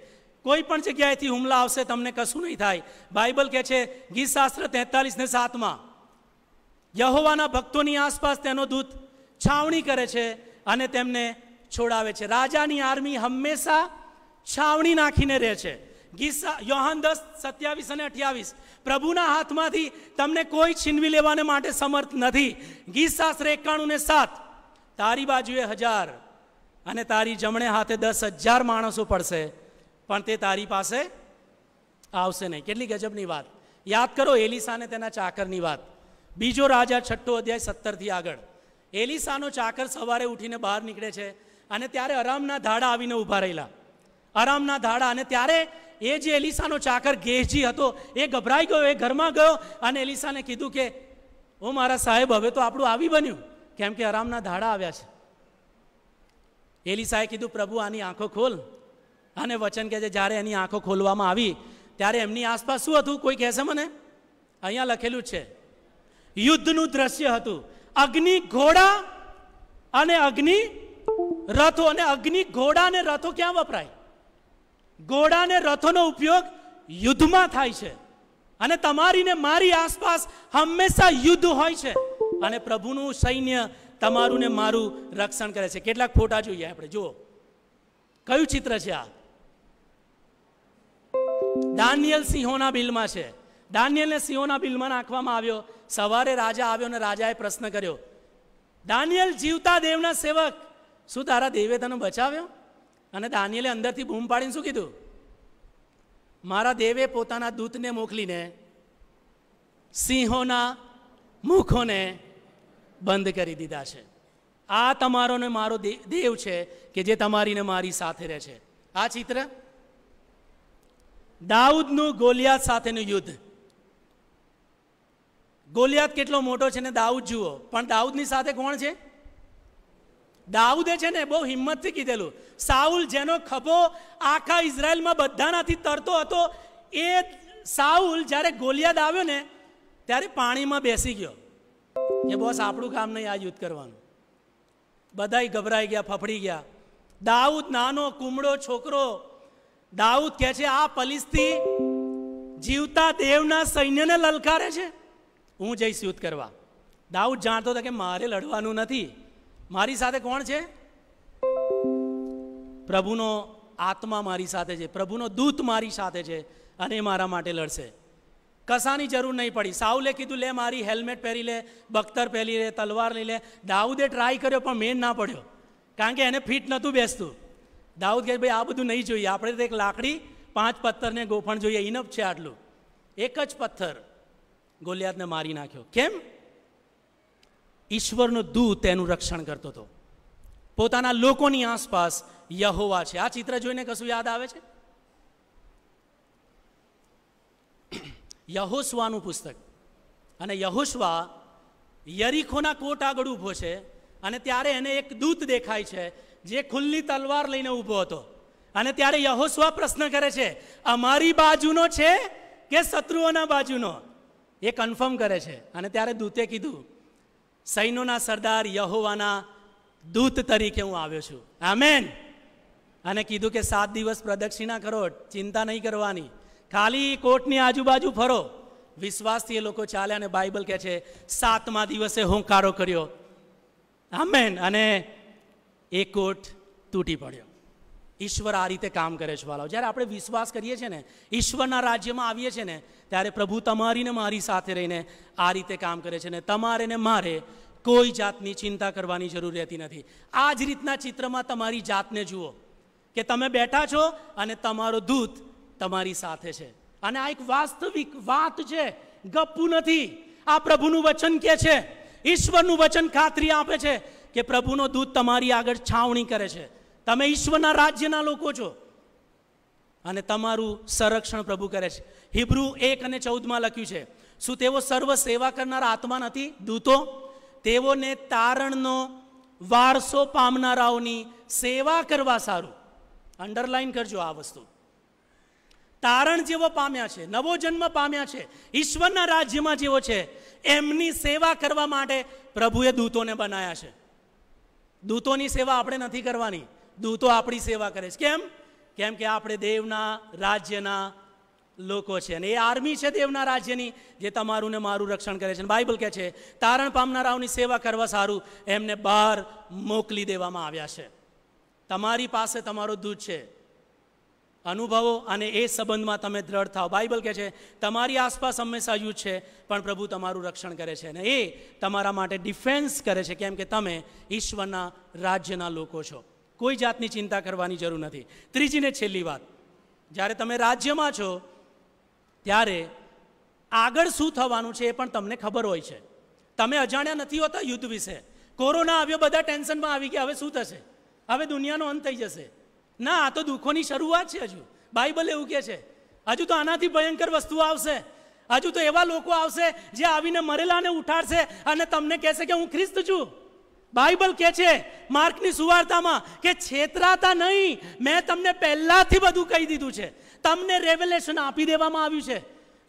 કોઈ પણ જગ્યાએથી હુમલા આવશે તમને કશું નહીં થાય બાઇબલ કહે છે ગીત શાસ્ત્ર તેતાલીસ ને સાતમાં યહોવાના ભક્તોની આસપાસ તેનો દૂત છાવણી કરે છે અને તેમને છોડાવે છે રાજાની આર્મી હંમેશા છાવણી નાખીને રહે છે ગીસા યોહાન દસ સત્યાવીસ અને અઠ્યાવીસ પ્રભુના હાથમાંથી તમને કોઈ છીનવી લેવાને માટે સમર્થ નથી ગીતશાસ્ત્ર એકાણું ને સાત તારી બાજુએ હજાર અને તારી જમણે હાથે દસ હજાર માણસો પડશે પણ તે તારી પાસે આવશે નહીં કેટલી ગજબની વાત યાદ કરો એલિસાને તેના ચાકરની વાત બીજો રાજા છઠ્ઠો અધ્યાય સત્તરથી આગળ એલિસાનો ચાકર સવારે ઉઠીને બહાર નીકળે છે અને ત્યારે આરામના ધાડા આવીને ઊભા રહેલા આરામના ધાડા અને ત્યારે એ જે એલિસાનો ચાકર ગેહજી હતો એ ગભરાઈ ગયો એ ઘરમાં ગયો અને એલિસાને કીધું કે ઓ મારા સાહેબ હવે તો આપણું આવી બન્યું કેમ કે આરામના ધાડા આવ્યા છે એલિસાએ કીધું પ્રભુ આની આંખો ખોલ અને વચન કે છે જ્યારે એની આંખો ખોલવામાં આવી ત્યારે એમની આસપાસ શું હતું કોઈ કહેશે મને અહીંયા લખેલું છે યુદ્ધનું દ્રશ્ય હતું અગ્નિ ઘોડા અને અગ્નિ રથો અને અગ્નિ ઘોડા અને રથો ક્યાં વપરાય ઘોડા અને રથોનો ઉપયોગ યુદ્ધમાં થાય છે અને તમારીને મારી આસપાસ હંમેશા યુદ્ધ હોય છે અને પ્રભુનું સૈન્ય તમારું ને મારું રક્ષણ કરે છે કેટલાક ફોટા જોઈએ આપણે જુઓ કયું ચિત્ર છે આ દાનિયલ સિંહોના બિલમાં છે દાનિયલને સિંહોના બિલમાં નાખવામાં આવ્યો સવારે રાજા આવ્યો અને રાજાએ પ્રશ્ન કર્યો દાનિયલ જીવતા દેવના સેવક શું તારા દેવે તને બચાવ્યો અને દાનિયલે અંદરથી બૂમ પાડીને શું કીધું મારા દેવે પોતાના દૂતને મોકલીને સિંહોના મુખોને બંધ કરી દીધા છે આ તમારો ને મારો દેવ છે કે જે તમારીને મારી સાથે રહે છે આ ચિત્ર દાઉદનું ગોલિયાત સાથેનું યુદ્ધ ગોલિયાત કેટલો મોટો છે ને દાઉદ જુઓ પણ દાઉદની સાથે કોણ છે દાઉદે છે ને બહુ હિંમતથી કીધેલું સાઉલ જેનો ખભો આખા ઇઝરાયલમાં બધાનાથી તરતો હતો એ સાઉલ જ્યારે ગોલિયાદ આવ્યો ને ત્યારે પાણીમાં બેસી ગયો એ બોસ આપણું કામ નહીં આ યુદ્ધ કરવાનું બધાય ગભરાઈ ગયા ફફડી ગયા દાઉદ નાનો કુમડો છોકરો દાઉદ કહે છે આ પલિસ્તી જીવતા દેવના સૈન્યને લલકારે છે હું જઈશ યુદ્ધ કરવા દાઉદ જાણતો હતો કે મારે લડવાનું નથી મારી સાથે કોણ છે પ્રભુનો આત્મા મારી સાથે છે પ્રભુનો દૂત મારી સાથે છે અને મારા માટે લડશે કસાની જરૂર નહીં પડી સાઉલે કીધું લે મારી હેલ્મેટ પહેરી લે બખ્તર પહેરી લે તલવાર લઈ લે દાઉદે ટ્રાય કર્યો પણ મેન ના પડ્યો કારણ કે એને ફિટ નહોતું બેસતું દાઉદ કહે ભાઈ આ બધું નહીં જોઈએ આપણે તો એક લાકડી પાંચ પથ્થરને ગોફણ જોઈએ ઇનફ છે આટલું એક જ પથ્થર ગોલિયાતને મારી નાખ્યો કેમ ઈશ્વરનો દૂત એનું રક્ષણ કરતો હતો પોતાના લોકોની આસપાસ યહોવા છે આ ચિત્ર જોઈને કશું યાદ આવે છે યહોસ્વાનું પુસ્તક અને યહોસ્વા યરીખોના કોટ આગળ ઊભો છે અને ત્યારે એને એક દૂત દેખાય છે જે ખુલ્લી તલવાર લઈને ઊભો હતો અને ત્યારે યહોસ્વા પ્રશ્ન કરે છે અમારી બાજુનો છે કે શત્રુઓના બાજુનો એ કન્ફર્મ કરે છે અને ત્યારે દૂતે કીધું સૈન્યોના સરદાર યહોવાના દૂત તરીકે હું આવ્યો છું આમેન અને કીધું કે સાત દિવસ પ્રદક્ષિણા કરો ચિંતા નહીં કરવાની ખાલી કોટની આજુબાજુ ફરો વિશ્વાસથી એ લોકો ચાલ્યા અને બાઇબલ કહે છે સાતમા દિવસે હું હુંકારો કર્યો આમેન અને એ કોટ તૂટી પડ્યો ઈશ્વર આ રીતે કામ કરે છે વાલાઓ જ્યારે આપણે વિશ્વાસ કરીએ છીએ ને ઈશ્વરના રાજ્યમાં આવીએ છીએ ને ત્યારે પ્રભુ તમારીને મારી સાથે રહીને આ રીતે કામ કરે છે ને તમારે ને મારે કોઈ જાતની ચિંતા કરવાની જરૂર રહેતી નથી આ જ રીતના ચિત્રમાં તમારી જાતને જુઓ કે તમે બેઠા છો અને તમારો દૂત તમારી સાથે છે અને આ એક વાસ્તવિક વાત છે ગપ્પુ નથી આ પ્રભુનું વચન કે છે ઈશ્વરનું વચન ખાતરી આપે છે કે પ્રભુનો દૂત તમારી આગળ છાવણી કરે છે તમે ઈશ્વરના રાજ્યના લોકો છો અને તમારું સંરક્ષણ પ્રભુ કરે છે હિબ્રુ એક અને ચૌદમાં લખ્યું છે શું તેઓ સર્વ સેવા કરનારા આત્મા નથી દૂતો તેઓને તારણનો વારસો પામનારાઓની સેવા કરવા સારું અંડરલાઈન કરજો આ વસ્તુ તારણ જેવો પામ્યા છે નવો જન્મ પામ્યા છે ઈશ્વરના રાજ્યમાં જેવો છે એમની સેવા કરવા માટે પ્રભુએ દૂતોને બનાવ્યા છે દૂતોની સેવા આપણે નથી કરવાની દૂતો આપણી સેવા કરે છે કેમ કેમ કે આપણે દેવના રાજ્યના લોકો છે અને એ આર્મી છે દેવના રાજ્યની જે તમારું ને મારું રક્ષણ કરે છે બાઇબલ કહે છે તારણ પામનારાઓની સેવા કરવા સારું એમને બહાર મોકલી દેવામાં આવ્યા છે તમારી પાસે તમારો દૂત છે અનુભવો અને એ સંબંધમાં તમે દ્રઢ થાવ બાઇબલ કહે છે તમારી આસપાસ હંમેશા યુદ્ધ છે પણ પ્રભુ તમારું રક્ષણ કરે છે અને એ તમારા માટે ડિફેન્સ કરે છે કેમ કે તમે ઈશ્વરના રાજ્યના લોકો છો કોઈ જાતની ચિંતા કરવાની જરૂર નથી ત્રીજી ને છેલ્લી વાત જ્યારે તમે રાજ્યમાં છો ત્યારે આગળ શું થવાનું છે એ પણ તમને ખબર હોય છે તમે અજાણ્યા નથી હોતા યુદ્ધ વિશે કોરોના આવ્યો બધા ટેન્શનમાં આવી ગયા હવે શું થશે હવે દુનિયાનો અંત થઈ જશે ના આ તો દુઃખોની શરૂઆત છે હજુ બાઇબલ એવું કહે છે હજુ તો આનાથી ભયંકર વસ્તુઓ આવશે હજુ તો એવા લોકો આવશે જે આવીને મરેલાને ઉઠાડશે અને તમને કહેશે કે હું ખ્રિસ્ત છું બાઇબલ કે છે માર્કની સુવાર્તામાં કે છેતરાતા નહીં મેં તમને પહેલાંથી બધું કહી દીધું છે તમને રેવલેશન આપી દેવામાં આવ્યું છે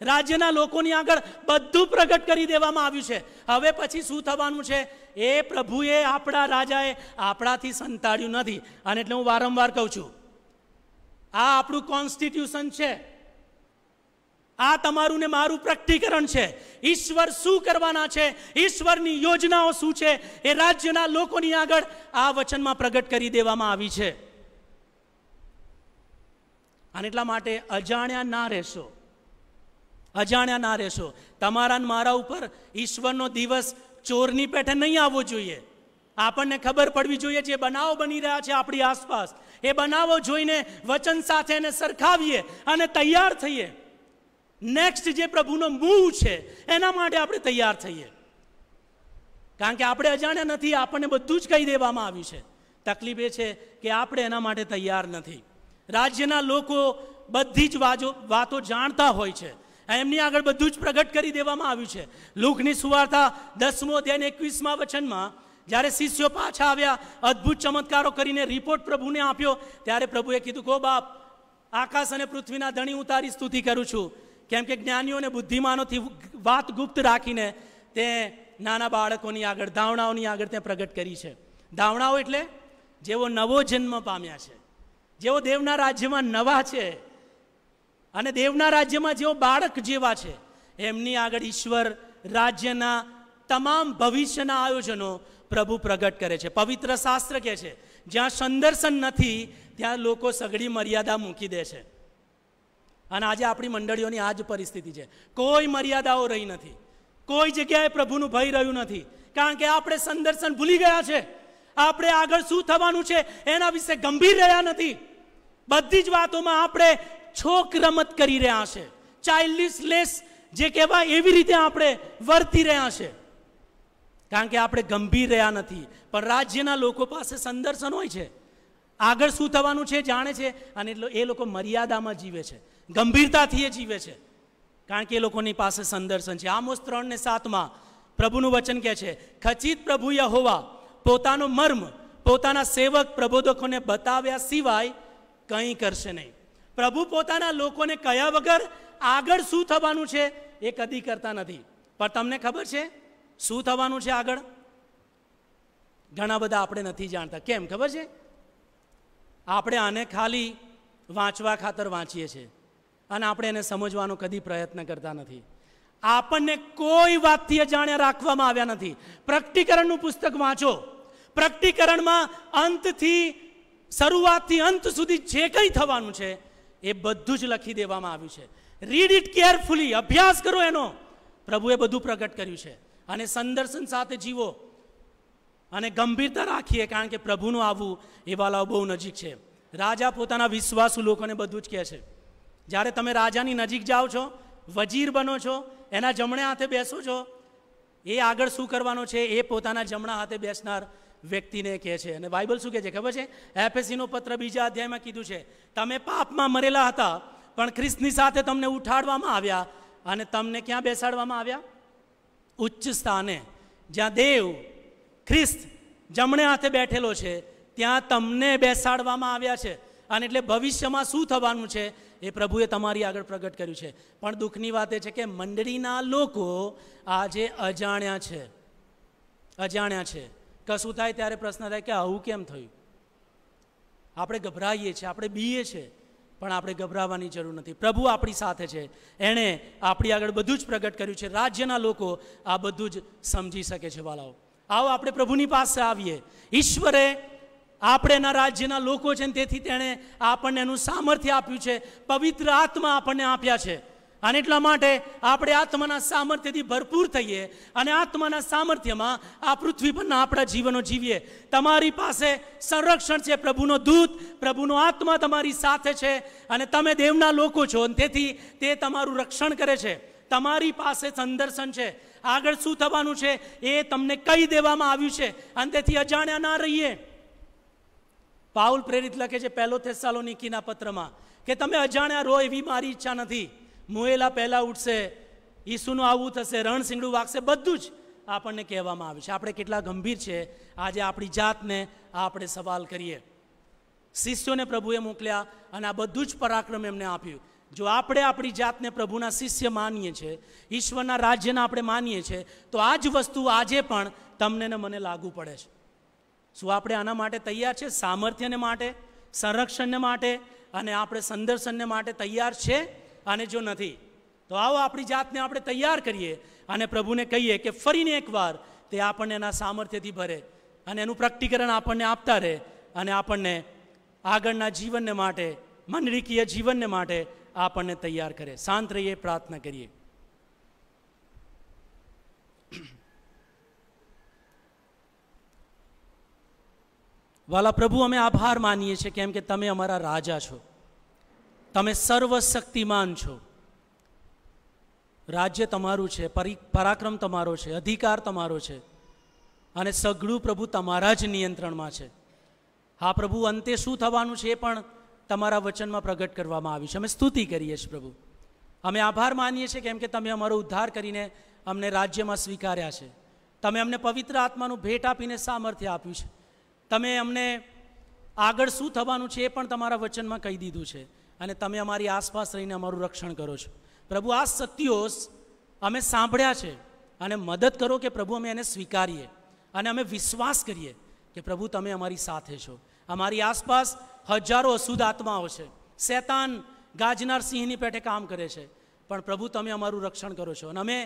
રાજ્યના લોકોની આગળ બધું પ્રગટ કરી દેવામાં આવ્યું છે હવે પછી શું થવાનું છે એ પ્રભુએ આપણા રાજાએ આપણાથી સંતાડ્યું નથી અને એટલે હું વારંવાર કહું છું આ આપણું કોન્સ્ટિટ્યુશન છે આ તમારું ને મારું પ્રકટીકરણ છે ઈશ્વર શું કરવાના છે ઈશ્વરની યોજનાઓ શું છે એ રાજ્યના લોકોની આગળ આ વચનમાં પ્રગટ કરી દેવામાં આવી છે અને એટલા માટે અજાણ્યા ના રહેશો અજાણ્યા ના રહેશો તમારા મારા ઉપર ઈશ્વરનો દિવસ ચોરની પેઠે નહીં આવવો જોઈએ આપણને ખબર પડવી જોઈએ જે બનાવો બની રહ્યા છે આપણી આસપાસ એ બનાવો જોઈને વચન સાથે એને સરખાવીએ અને તૈયાર થઈએ નેક્સ્ટ જે પ્રભુનો મૂવ છે એના માટે આપણે તૈયાર થઈએ કારણ કે આપણે અજાણ્યા નથી આપણને બધું જ કહી દેવામાં આવ્યું છે તકલીફ એ છે કે આપણે એના માટે તૈયાર નથી રાજ્યના લોકો બધી જ વાજો વાતો જાણતા હોય છે એમની આગળ બધું જ પ્રગટ કરી દેવામાં આવ્યું છે લુકની સુવાર્તા દસમો અધ્યાય એકવીસમાં વચનમાં જ્યારે શિષ્યો પાછા આવ્યા અદ્ભુત ચમત્કારો કરીને રિપોર્ટ પ્રભુને આપ્યો ત્યારે પ્રભુએ કીધું કહો બાપ આકાશ અને પૃથ્વીના ધણી ઉતારી તારી સ્તુતિ કરું છું કેમ કે જ્ઞાનીઓને બુદ્ધિમાનોથી વાત ગુપ્ત રાખીને તે નાના બાળકોની આગળ દાવણાઓની આગળ તે પ્રગટ કરી છે દાવણાઓ એટલે જેઓ નવો જન્મ પામ્યા છે જેઓ દેવના રાજ્યમાં નવા છે અને દેવના રાજ્યમાં જેઓ બાળક જેવા છે એમની આગળ ઈશ્વર રાજ્યના તમામ ભવિષ્યના આયોજનો પ્રભુ પ્રગટ કરે છે પવિત્ર શાસ્ત્ર કહે છે જ્યાં સંદર્શન નથી ત્યાં લોકો સગડી મર્યાદા મૂકી દે છે અને આજે આપણી મંડળીઓની આ જ પરિસ્થિતિ છે કોઈ મર્યાદાઓ રહી નથી કોઈ જગ્યાએ પ્રભુનું ભય રહ્યું નથી કારણ કે આપણે સંદર્શન ભૂલી ગયા છે આપણે આગળ શું થવાનું છે એના વિશે ગંભીર રહ્યા નથી બધી જ વાતોમાં આપણે છોક રમત કરી રહ્યા છે ચાઇલ્ડિશ લેસ જે કહેવાય એવી રીતે આપણે વર્તી રહ્યા છે કારણ કે આપણે ગંભીર રહ્યા નથી પણ રાજ્યના લોકો પાસે સંદર્શન હોય છે આગળ શું થવાનું છે જાણે છે અને એ લોકો મર્યાદામાં જીવે છે ગંભીરતાથી એ જીવે છે કારણ કે એ લોકોની પાસે સંદર્શન છે આમોસ ત્રણ ને સાતમાં પ્રભુનું વચન કહે છે ખચિત પ્રભુ યહોવા પોતાનો મર્મ પોતાના સેવક પ્રબોધકોને બતાવ્યા સિવાય કંઈ કરશે નહીં પ્રભુ પોતાના લોકોને કયા વગર આગળ શું થવાનું છે એ કદી કરતા નથી પણ તમને ખબર છે શું થવાનું છે આગળ ઘણા બધા આપણે નથી જાણતા કેમ ખબર છે આપણે આને ખાલી વાંચવા ખાતર વાંચીએ છીએ અને આપણે એને સમજવાનો કદી પ્રયત્ન કરતા નથી આપણને કોઈ વાતથી અજાણ્યા રાખવામાં આવ્યા નથી પ્રકટીકરણનું પુસ્તક વાંચો પ્રકટીકરણમાં અંતથી શરૂઆતથી અંત સુધી જે કંઈ થવાનું છે એ બધું જ લખી દેવામાં આવ્યું છે રીડ ઇટ કેરફુલી અભ્યાસ કરો એનો પ્રભુએ બધું પ્રગટ કર્યું છે અને સંદર્શન સાથે જીવો અને ગંભીરતા રાખીએ કારણ કે પ્રભુનું આવવું એ વાલાઓ બહુ નજીક છે રાજા પોતાના વિશ્વાસુ લોકોને બધું જ કહે છે જ્યારે તમે રાજાની નજીક જાઓ છો વજીર બનો છો એના જમણે હાથે બેસો છો એ આગળ શું કરવાનો છે એ પોતાના જમણા હાથે બેસનાર વ્યક્તિને કહે છે અને બાઇબલ શું કહે છે ખબર છે એફએસીનો પત્ર બીજા અધ્યાયમાં કીધું છે તમે પાપમાં મરેલા હતા પણ ખ્રિસ્તની સાથે તમને ઉઠાડવામાં આવ્યા અને તમને ક્યાં બેસાડવામાં આવ્યા ઉચ્ચ સ્થાને જ્યાં દેવ ખ્રિસ્ત જમણે હાથે બેઠેલો છે ત્યાં તમને બેસાડવામાં આવ્યા છે અને એટલે ભવિષ્યમાં શું થવાનું છે એ પ્રભુએ તમારી આગળ પ્રગટ કર્યું છે પણ દુઃખની વાત એ છે કે મંડળીના લોકો આજે અજાણ્યા છે અજાણ્યા છે કશું થાય ત્યારે પ્રશ્ન થાય કે આવું કેમ થયું આપણે ગભરાઈએ છીએ આપણે બીએ છે પણ આપણે ગભરાવાની જરૂર નથી પ્રભુ આપણી સાથે છે એણે આપણી આગળ બધું જ પ્રગટ કર્યું છે રાજ્યના લોકો આ બધું જ સમજી શકે છે વાલાઓ આવો આપણે પ્રભુની પાસે આવીએ ઈશ્વરે આપણે એના રાજ્યના લોકો છે ને તેથી તેણે આપણને એનું સામર્થ્ય આપ્યું છે પવિત્ર આત્મા આપણને આપ્યા છે અને એટલા માટે આપણે આત્માના સામર્થ્યથી ભરપૂર થઈએ અને આત્માના સામર્થ્યમાં આ પૃથ્વી પરના આપણા જીવનો જીવીએ તમારી પાસે સંરક્ષણ છે પ્રભુનો દૂત પ્રભુનો આત્મા તમારી સાથે છે અને તમે દેવના લોકો છો અને તેથી તે તમારું રક્ષણ કરે છે તમારી પાસે સંદર્શન છે આગળ શું થવાનું છે એ તમને કહી દેવામાં આવ્યું છે અને તેથી અજાણ્યા ના રહીએ પાઉલ પ્રેરિત લખે છે પહેલો થેસાલોનિકીના પત્રમાં કે તમે અજાણ્યા રો એવી મારી ઈચ્છા નથી મોયેલા પહેલાં ઉઠશે ઈસુનું આવું થશે રણસિંગડું વાગશે બધું જ આપણને કહેવામાં આવે છે આપણે કેટલા ગંભીર છે આજે આપણી જાતને આપણે સવાલ કરીએ શિષ્યોને પ્રભુએ મોકલ્યા અને આ બધું જ પરાક્રમ એમને આપ્યું જો આપણે આપણી જાતને પ્રભુના શિષ્ય માનીએ છીએ ઈશ્વરના રાજ્યને આપણે માનીએ છીએ તો આ જ વસ્તુ આજે પણ તમને ને મને લાગુ પડે છે શું આપણે આના માટે તૈયાર છે સામર્થ્યને માટે સંરક્ષણને માટે અને આપણે સંદર્શનને માટે તૈયાર છે અને જો નથી તો આવો આપણી જાતને આપણે તૈયાર કરીએ અને પ્રભુને કહીએ કે ફરીને એકવાર તે આપણને એના સામર્થ્યથી ભરે અને એનું પ્રગટીકરણ આપણને આપતા રહે અને આપણને આગળના જીવનને માટે મનરીકીય જીવનને માટે આપણને તૈયાર કરે શાંત રહીએ પ્રાર્થના કરીએ વાલા પ્રભુ અમે આભાર માનીએ છીએ કેમ કે તમે અમારા રાજા છો તમે સર્વશક્તિમાન છો રાજ્ય તમારું છે પરાક્રમ તમારો છે અધિકાર તમારો છે અને સઘળું પ્રભુ તમારા જ નિયંત્રણમાં છે હા પ્રભુ અંતે શું થવાનું છે એ પણ તમારા વચનમાં પ્રગટ કરવામાં આવ્યું છે અમે સ્તુતિ કરીએ છીએ પ્રભુ અમે આભાર માનીએ છીએ કેમ કે તમે અમારો ઉદ્ધાર કરીને અમને રાજ્યમાં સ્વીકાર્યા છે તમે અમને પવિત્ર આત્માનું ભેટ આપીને સામર્થ્ય આપ્યું છે તમે અમને આગળ શું થવાનું છે એ પણ તમારા વચનમાં કહી દીધું છે અને તમે અમારી આસપાસ રહીને અમારું રક્ષણ કરો છો પ્રભુ આ સત્યો અમે સાંભળ્યા છે અને મદદ કરો કે પ્રભુ અમે એને સ્વીકારીએ અને અમે વિશ્વાસ કરીએ કે પ્રભુ તમે અમારી સાથે છો અમારી આસપાસ હજારો અશુદ્ધ આત્માઓ છે શેતાન ગાજનાર સિંહની પેઠે કામ કરે છે પણ પ્રભુ તમે અમારું રક્ષણ કરો છો અને અમે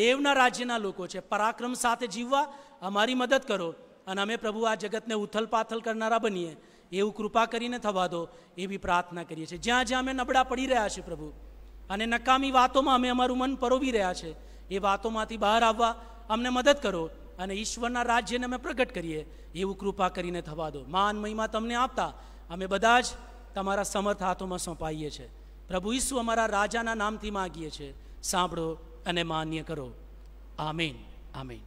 દેવના રાજ્યના લોકો છે પરાક્રમ સાથે જીવવા અમારી મદદ કરો અને અમે પ્રભુ આ જગતને ઉથલ પાથલ કરનારા બનીએ એવું કૃપા કરીને થવા દો એવી પ્રાર્થના કરીએ છીએ જ્યાં જ્યાં અમે નબળા પડી રહ્યા છીએ પ્રભુ અને નકામી વાતોમાં અમે અમારું મન પરોવી રહ્યા છે એ વાતોમાંથી બહાર આવવા અમને મદદ કરો અને ઈશ્વરના રાજ્યને અમે પ્રગટ કરીએ એવું કૃપા કરીને થવા દો માન મહિમા તમને આપતા અમે બધા જ તમારા સમર્થ હાથોમાં સોંપાઈએ છીએ પ્રભુ ઈશુ અમારા રાજાના નામથી માગીએ છીએ સાંભળો અને માન્ય કરો આમેન આમેન